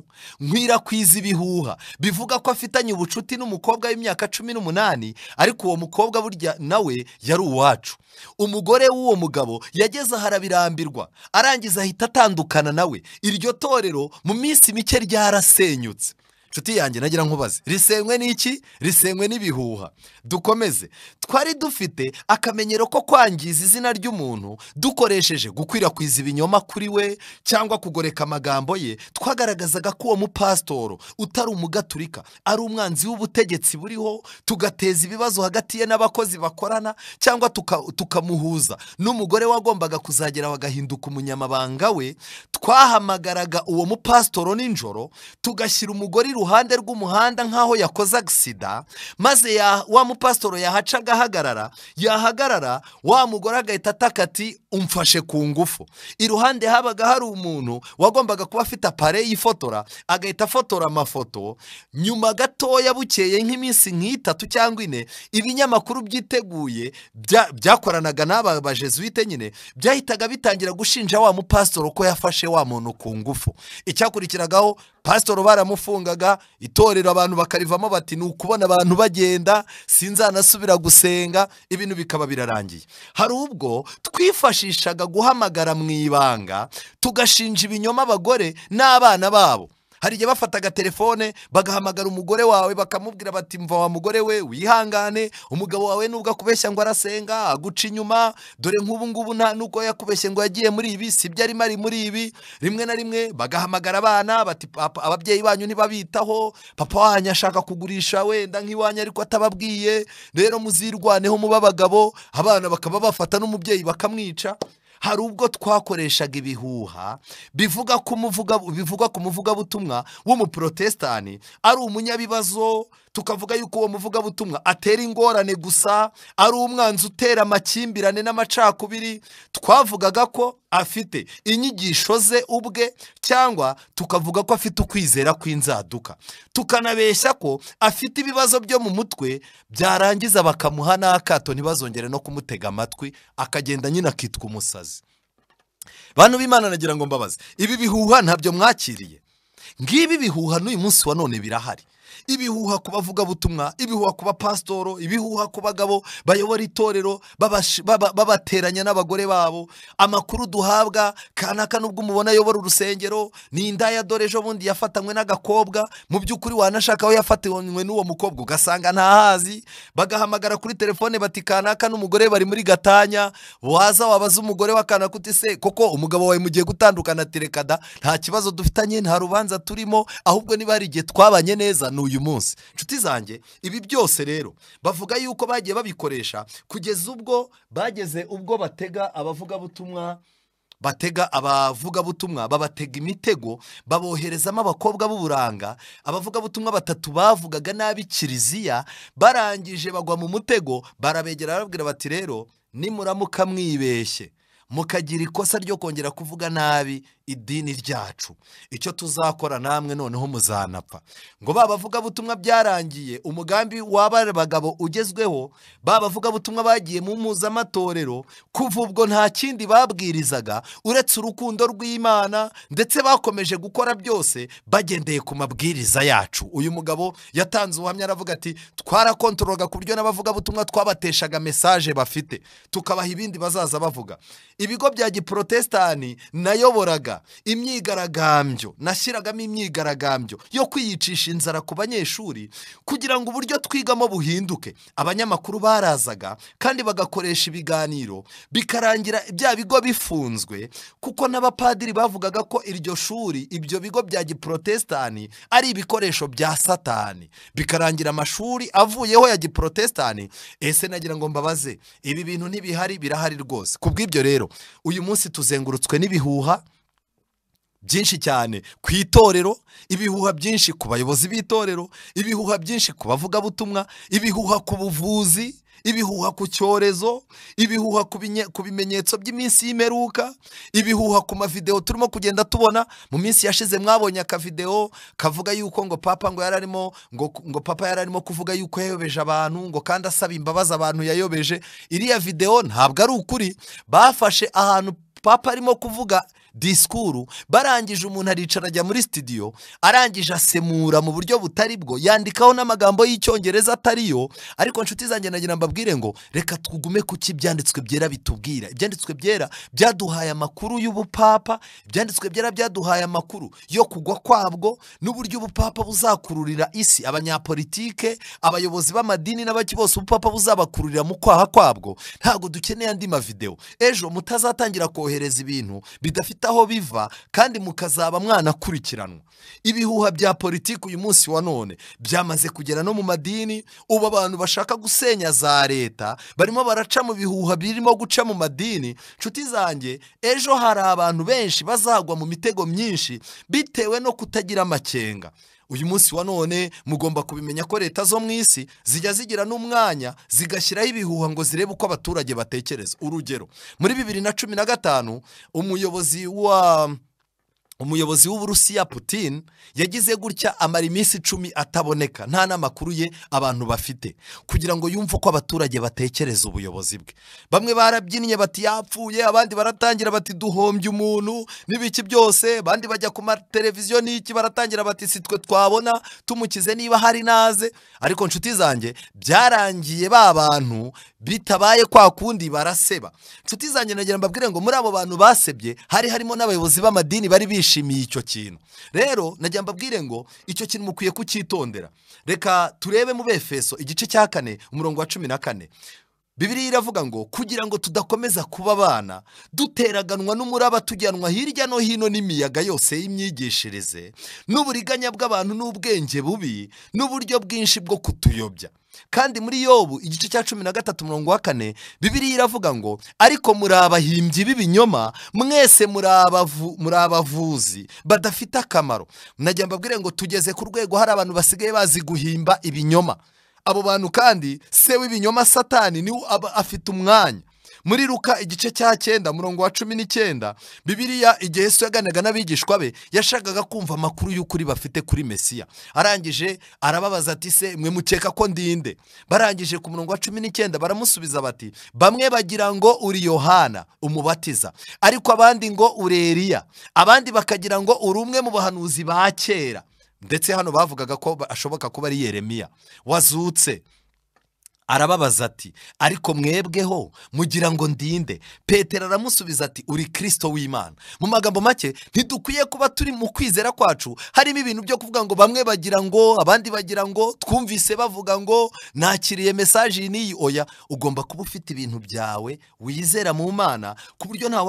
A: nkwirakwije ibihuha bivuga ko afitanye ubucuti n'umukobwa w'imyaka cumi n'umunani ariko uwo mukobwa burya nawe yari uwacu umugore w'uwo mugabo yageze aharabirambirwa. arangiza ahita atandukana nawe iryo torero mu minsi mike ryarasenyutse nshuti yanjye nagira nkubaze risenywe n'iki risenywe n'ibihuha dukomeze twari dufite akamenyero ko kwangiza izina ry'umuntu dukoresheje gukwirakwiza ibinyoma kuri we cyangwa kugoreka amagambo ye twagaragazaga ko uwo mupasitoro utari umugaturika ari umwanzi w'ubutegetsi buriho tugateza ibibazo hagati ye n'abakozi bakorana cyangwa tukamuhuza n'umugore wagombaga kuzagera bagahinduka umunyamabanga we twahamagaraga uwo mupasitoro nijoro tugashyira umugore iruhande iruhande rw'umuhanda nk'aho yakoze agisida maze wa mupasitoro yahaca agahagarara yahagarara wa mugore agahita ataka ati umfashe ku ngufu iruhande habaga hari umuntu wagombaga kuba afite apare yifotora agahita afotora amafoto nyuma gatoya bukeye nk'iminsi nk'itatu cyangwa ine ibinyamakuru byiteguye byakoranaga n'aba bajesuite nyine byahitaga bitangira gushinja wa mupasitoro ko yafashe wa muntu ku ngufu icyakurikiragaho pasitoro baramufungaga itorero abantu bakarivamo bati ni ukubona abantu bagenda sinzanasubira gusenga ibintu bikaba birarangiye hari ubwo twifashishaga guhamagara mu ibanga tugashinja ibinyoma abagore n'abana babo hari igihe bafataga telefone bagahamagara umugore wawe bakamubwira bati mva wa mugore we wihangane umugabo wawe nubwo akubeshya ngo arasenga aguca inyuma dore nk'ubu ngubu nta nubwo yakubeshye ngo yagiye muri ibi si byo arimo ari muri ibi rimwe na rimwe bagahamagara abana bati papa ababyeyi banyu ntibabitaho papa wanyu ashaka kugurisha wenda nk'iwanyu ariko atababwiye rero muzirwaneho muba abagabo abana bakaba bafata n'umubyeyi bakamwica hari ubwo twakoreshaga ibihuha bivuga ko muvugabutumwa w'umuporotesitani ari umunyabibazo tukavuga yuko uwo muvugabutumwa atera ingorane gusa ari umwanzi utera amakimbirane n'amacakubiri twavugaga ko afite inyigisho ze ubwe cyangwa tukavuga ko afite ukwizera kw'inzaduka tukanabeshya ko afite ibibazo byo mu mutwe byarangiza bakamuha n'akato ntibazongere no kumutega amatwi akagenda nyine akitwa umusazi bantu b'imana nagira ngo mbabaze ibi bihuha ntabyo mwakiriye ngibi bihuha n'uyu munsi wa none birahari ibihuha ku bavugabutumwa ibihuha ku bapasitoro ibihuha ku bagabo bayobora itorero babateranya n'abagore babo amakuru duhabwa kanaka nubwo umubona ayobora urusengero ni indaya dore ejo bundi yafatanywe n'agakobwa mu by'ukuri wanashaka aho yafatanywe n'uwo mukobwa ugasanga ntahazi bagahamagara kuri telefone bati kanaka n'umugore bari muri gatanya waza wabaza umugore wa kanaka uti se koko umugabo wawe mugiye gutandukana ati nta kibazo dufitanye nta rubanza turimo ahubwo niba hari igihe twabanye neza n'uyu uyu munsi inshuti zanjye ibi byose rero bavuga yuko bagiye babikoresha kugeza ubwo bageze ubwo batega abavugabutumwa batega abavugabutumwa babatega imitego baboherezamo abakobwa b'uburanga abavugabutumwa batatu bavugaga nabi kiliziya barangije bagwa mu mutego barabegera barabwira bati rero nimuramuka mwibeshye mukagira ikosa ryo kongera kuvuga nabi idini ryacu icyo tuzakora namwe noneho muzanapfa ngo babavuga butumwa byarangiye umugambi w'abari bagabo ugezweho bavugabutumwa bagiye mu mpuzamatorero kuva ubwo nta kindi babwirizaga uretse urukundo rw'imana ndetse bakomeje gukora byose bagendeye ku mabwiriza yacu uyu mugabo yatanze ubuhamya aravuga ati twarakontoroga ku buryo n'abavugabutumwa twabateshaga mesaje bafite tukabaha ibindi bazaza bavuga ibigo bya giprotestani nayoboraga imyigaragambyo nashyiragamo imyigaragambyo yo kwiyicisha inzara ku banyeshuri kugira ngo uburyo twigamo buhinduke abanyamakuru barazaga kandi bagakoresha ibiganiro bikarangira bya bigo bifunzwe kuko n'abapadiri bavugaga ko iryo shuri ibyo bigo bya giporotesitani ari ibikoresho bya satani bikarangira amashuri avuyeho ya giporotesitani ese nagira ngo mbabaze ibi bintu ntibihari birahari rwose ku bw'ibyo rero uyu munsi tuzengurutswe n'ibihuha byinshi cyane ku itorero ibihuha byinshi ku bayobozi b'itorero ibihuha byinshi ku bavugabutumwa ibihuha ku buvuzi ibihuha ku cyorezo ibihuha ku bimenyetso by'iminsi y'imperuka ibihuha ku mavidewo turimo kugenda tubona mu minsi yashize mwabonye akavidewo kavuga yuko ngo papa ngo yari arimo ngo papa yari arimo kuvuga yuko yayobeje abantu ngo kandi asaba imbabazi abantu yayobeje iriya videwo ntabwo ari ukuri bafashe ahantu papa arimo kuvuga disikuru barangije umuntu aricara ajya muri sitidiyo arangije asemura mu buryo butari bwo yandikaho n'amagambo y'icyongereza atariyo ariko inshuti zanjye nagira mbabwire ngo reka tugume kuki cy'ibyanditswe byera bitubwira ibyanditswe byera byaduhaye amakuru y'ubupapa ibyanditswe byera byaduhaye amakuru yo kugwa kwabwo n'uburyo ubupapa buzakururira isi abanyapolitike abayobozi b'amadini n'abaki bose ubupapa buzabakururira mu kwaha kwabwo ntabwo dukeneye andi mavidewo ejo mutazatangira kohereza ibintu bidafite bifite aho biva kandi mukazaba mwanakurikiranwa ibihuha bya politiki uyu munsi wa none byamaze kugera no mu madini ubu abantu bashaka gusenya za leta barimo baraca mu bihuha birimo guca mu madini nshuti zanjye ejo hari abantu benshi bazagwa mu mitego myinshi bitewe no kutagira amakenga uyu munsi wa none mugomba kubimenya ko leta zo mu isi zijya zigira n'umwanya zigashyiraho ibihuha ngo zirebe uko abaturage batekereza urugero muri bibiri na cumi na gatanu umuyobozi wa umuyobozi w'uburusiya putin yagize gutya amara iminsi icumi ataboneka nta n'amakuru ye abantu bafite kugira ngo yumve ko abaturage batekereza ubuyobozi bwe bamwe barabyinnye bati yapfuye abandi baratangira bati duhombye umuntu n'ibiki byose abandi bajya ku mateleviziyo n'iki baratangira bati si twe twabona tumukize niba hari naze ariko nshuti zanjye byarangiye ba bantu bitabaye kwa kundi baraseba nshuti zanjye nagira mbabwire ngo muri abo bantu basebye hari harimo n'abayobozi b'amadini bari bishe bishimiye icyo kintu rero najya mbabwire ngo icyo kintu mukwiye kucyitondera reka turebe mu befeso igice cya kane umurongo wa cumi na kane bibiriya iravuga ngo kugira ngo tudakomeza kuba abana duteraganwa n'umuraba tujyanwa hirya no hino n'imiyaga yose y’imyigishirize, n'uburiganya bw'abantu n'ubwenge bubi n'uburyo bwinshi bwo kutuyobya kandi muri yobu igice cya cumi na gatatu murongo wa kane bibiriya iravuga ngo ariko muri abahimbyi b'ibinyoma mwese muri abavuzi badafite akamaro najya mbabwire ngo tugeze ku rwego hari abantu basigaye bazi guhimba ibinyoma abo bantu kandi se w'ibinyoma satani niwe aba afite umwanya muri ruka igice cya cyenda murongo wa cumi n'icyenda bibiriya igihe yesu yaganaga n'abigishwa be yashakaga kumva amakuru y'ukuri bafite kuri mesiya arangije arababaza ati se mwe mukeka ko ndinde barangije ku murongo wa cumi n'icyenda baramusubiza bati bamwe bagira ngo uri yohana umubatiza ariko abandi ngo uri Eliya abandi bakagira ngo uri umwe mu bahanuzi ba kera ndetse hano bavugaga ko ashoboka kuba ari yeremiya wazutse arababaza ati ariko mwebweho mugira ngo ndinde petero aramusubiza ati uri kirisito w'imana mu magambo make ntidukwiye kuba turi mu kwizera kwacu harimo ibintu byo kuvuga ngo bamwe bagira ngo abandi bagira ngo twumvise bavuga ngo nakiriye mesaje n'iyi oya ugomba kuba ufite ibintu byawe wizera mu mana ku buryo nta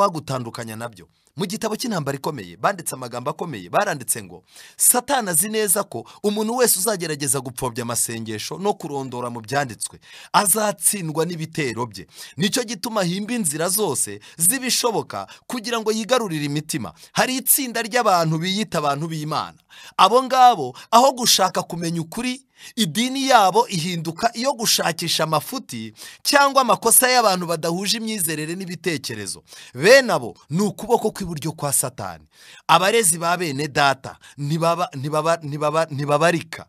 A: nabyo mu gitabo cy'intambara ikomeye banditse amagambo akomeye baranditse ngo satana azi neza ko umuntu wese uzagerageza gupfobya amasengesho no kurondora mu byanditswe azatsindwa n'ibitero bye nicyo gituma ahimba inzira zose z'ibishoboka kugira ngo yigarurire imitima hari itsinda ry'abantu biyita abantu b'imana abo ngabo aho gushaka kumenya ukuri idini yabo ihinduka iyo gushakisha amafuti cyangwa amakosa y'abantu badahuje imyizerere n'ibitekerezo bene abo ni ukuboko kw'iburyo kwa satani abarezi ba bene data ntibabarika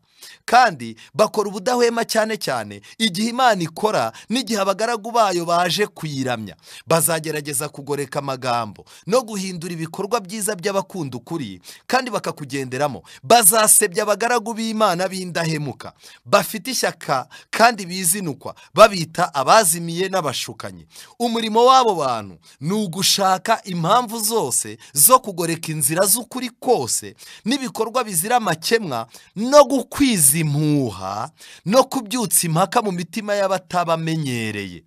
A: kandi bakora ubudahwema cyane cyane igihe imana ikora n'igihe abagaragu bayo baje kuyiramya bazagerageza kugoreka amagambo no guhindura ibikorwa byiza by'abakunda ukuri kandi bakakugenderamo bazasebya abagaragu b'imana b'indahemuka bafite ishyaka kandi bizinukwa babita abazimiye n'abashukanyi umurimo w'abo bantu ni ugushaka impamvu zose zo kugoreka inzira z'ukuri kose n'ibikorwa bizira amakemwa no gukwira kwiza impuha no kubyutsa impaka mu mitima y'abatabamenyereye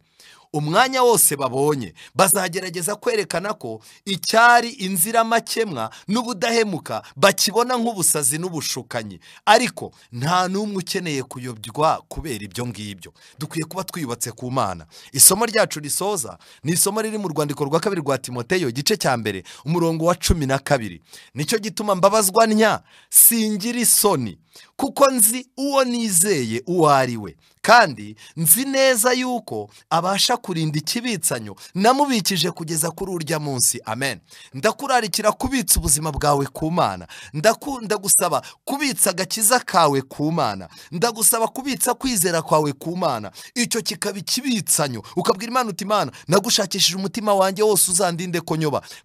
A: umwanya wose babonye bazagerageza kwerekana ko icyari inziramakemwa n'ubudahemuka bakibona nk'ubusazi n'ubushukanyi ariko nta n'umwe ukeneye kuyobywa kubera ibyo ngibyo dukwiye kuba twiyubatse ku mana isomo ryacu risoza ni isomo riri mu rwandiko rwa kabiri rwa timoteyo igice cya mbere umurongo wa cumi na kabiri nicyo gituma mbabazwa ntya singira isoni kuko nzi uwo nizeye uwo ari we kandi nzi neza yuko abasha kurinda ikibitsanyo namubikije kugeza kuri urya munsi amen ndakurarikira kubitsa ubuzima bwawe ku mana ndakunda gusaba kubitsa agakiza kawe ku mana ndagusaba kubitsa kwizera kwawe ku mana icyo kikaba ikibitsanyo ukabwira imana uti imana nagushakishije umutima wanjye wose uzandinde ko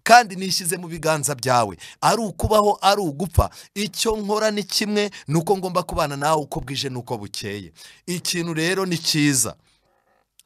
A: kandi nishyize mu biganza byawe ari ukubaho ari ugupfa icyo nkora ni kimwe ni ni uko ngomba kubana nawe uko bwije n'uko bukeye ikintu rero ni cyiza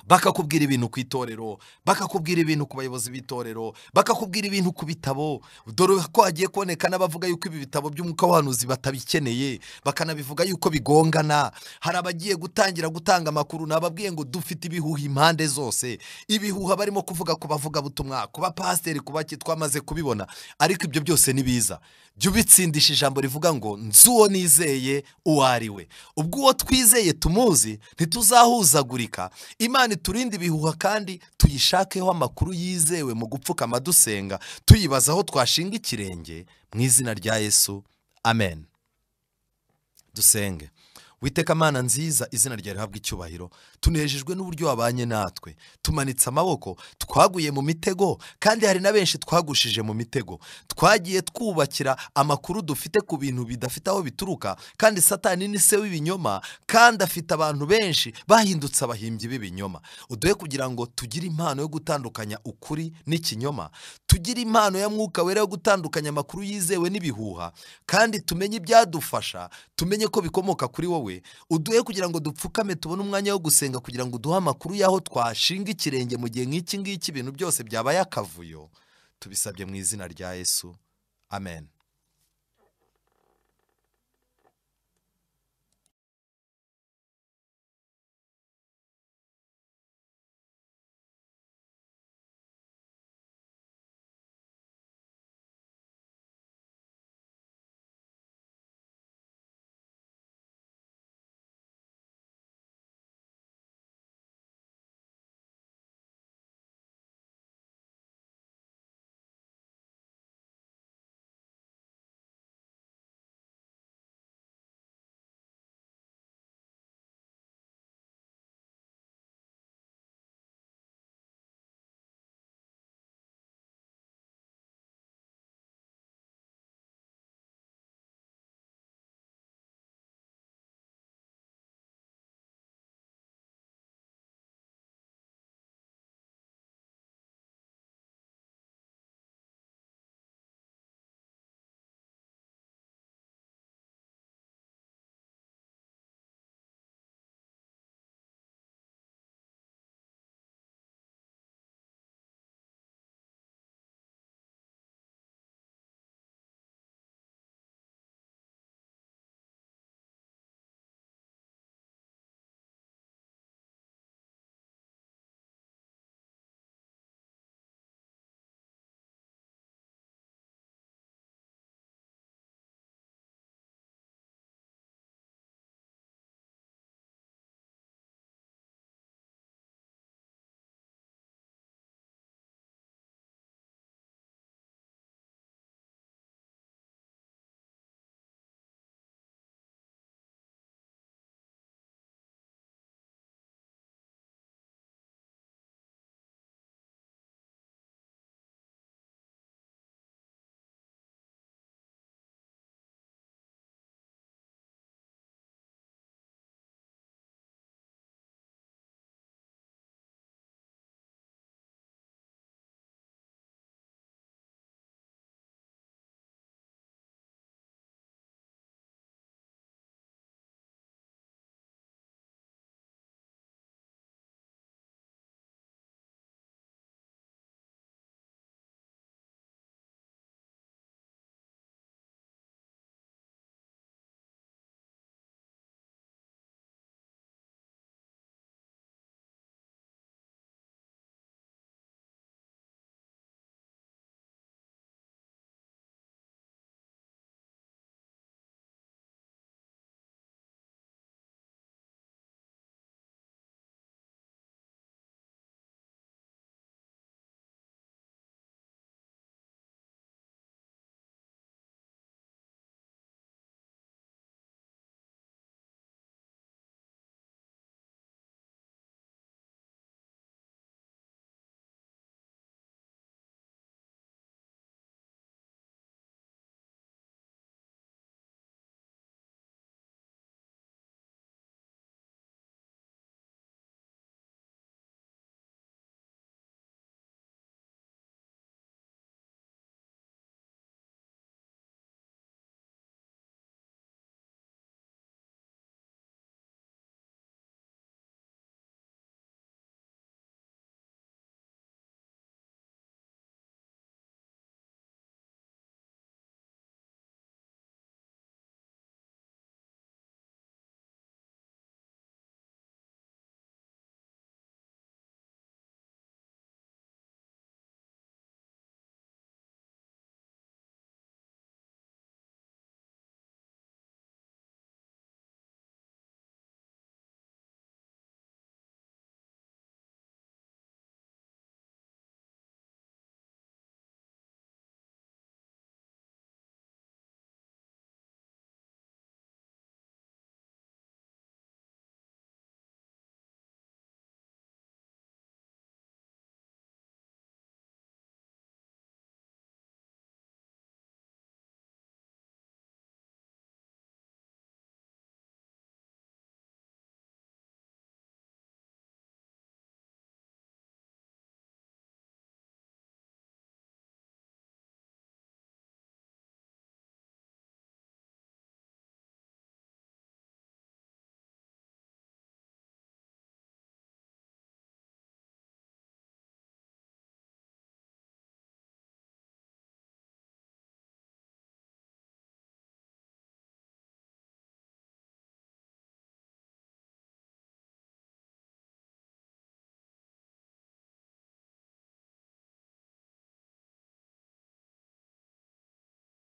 A: bakakubwira ibintu ku itorero bakakubwira ibintu ku bayobozi b'itorero bakakubwira ibintu ku bitabo dore ko hagiye kuboneka n'abavuga yuko ibi bitabo by'umwuka w'abahanuzi batabikeneye bakanabivuga yuko bigongana hari abagiye gutangira gutanga amakuru nababwiye ngo dufite ibihuha impande zose ibihuha barimo kuvuga ku bavugabutumwa ku bapasiteri ku baki twamaze kubibona ariko ibyo byose ni biza jya ubitsindisha ijambo rivuga ngo nzu uwo nizeye uwo ari we ubwo uwo twizeye tumuzi ntituzahuzagurika imana imana iturinde ibihuha kandi tuyishakeho amakuru yizewe mu gupfukama dusenga tuyibaza aho twashinga ikirenge mu izina rya yesu amen dusenge witeka mana nziza izina ryawe rihabwa icyubahiro tunejejwe n'uburyo wabanye natwe tumanitse amaboko twaguye mu mitego kandi hari na benshi twagushije mu mitego twagiye twubakira amakuru dufite ku bintu bidafite aho bituruka kandi satani ni se w'ibinyoma kandi afite abantu benshi bahindutse abahimbyi b'ibinyoma uduhe kugira ngo tugire impano yo gutandukanya ukuri n'ikinyoma tugire impano ya mwuka wera yo gutandukanya amakuru yizewe n'ibihuha kandi tumenye ibyadufasha tumenye ko bikomoka kuri wowe wawe uduhe kugira ngo dupfukame tubone umwanya wo gusenga kugira ngo uduhe amakuru y'aho twashinga ikirenge mu gihe nk'iki ngiki ibintu byose byabaye akavuyo tubisabye mu izina rya yesu amen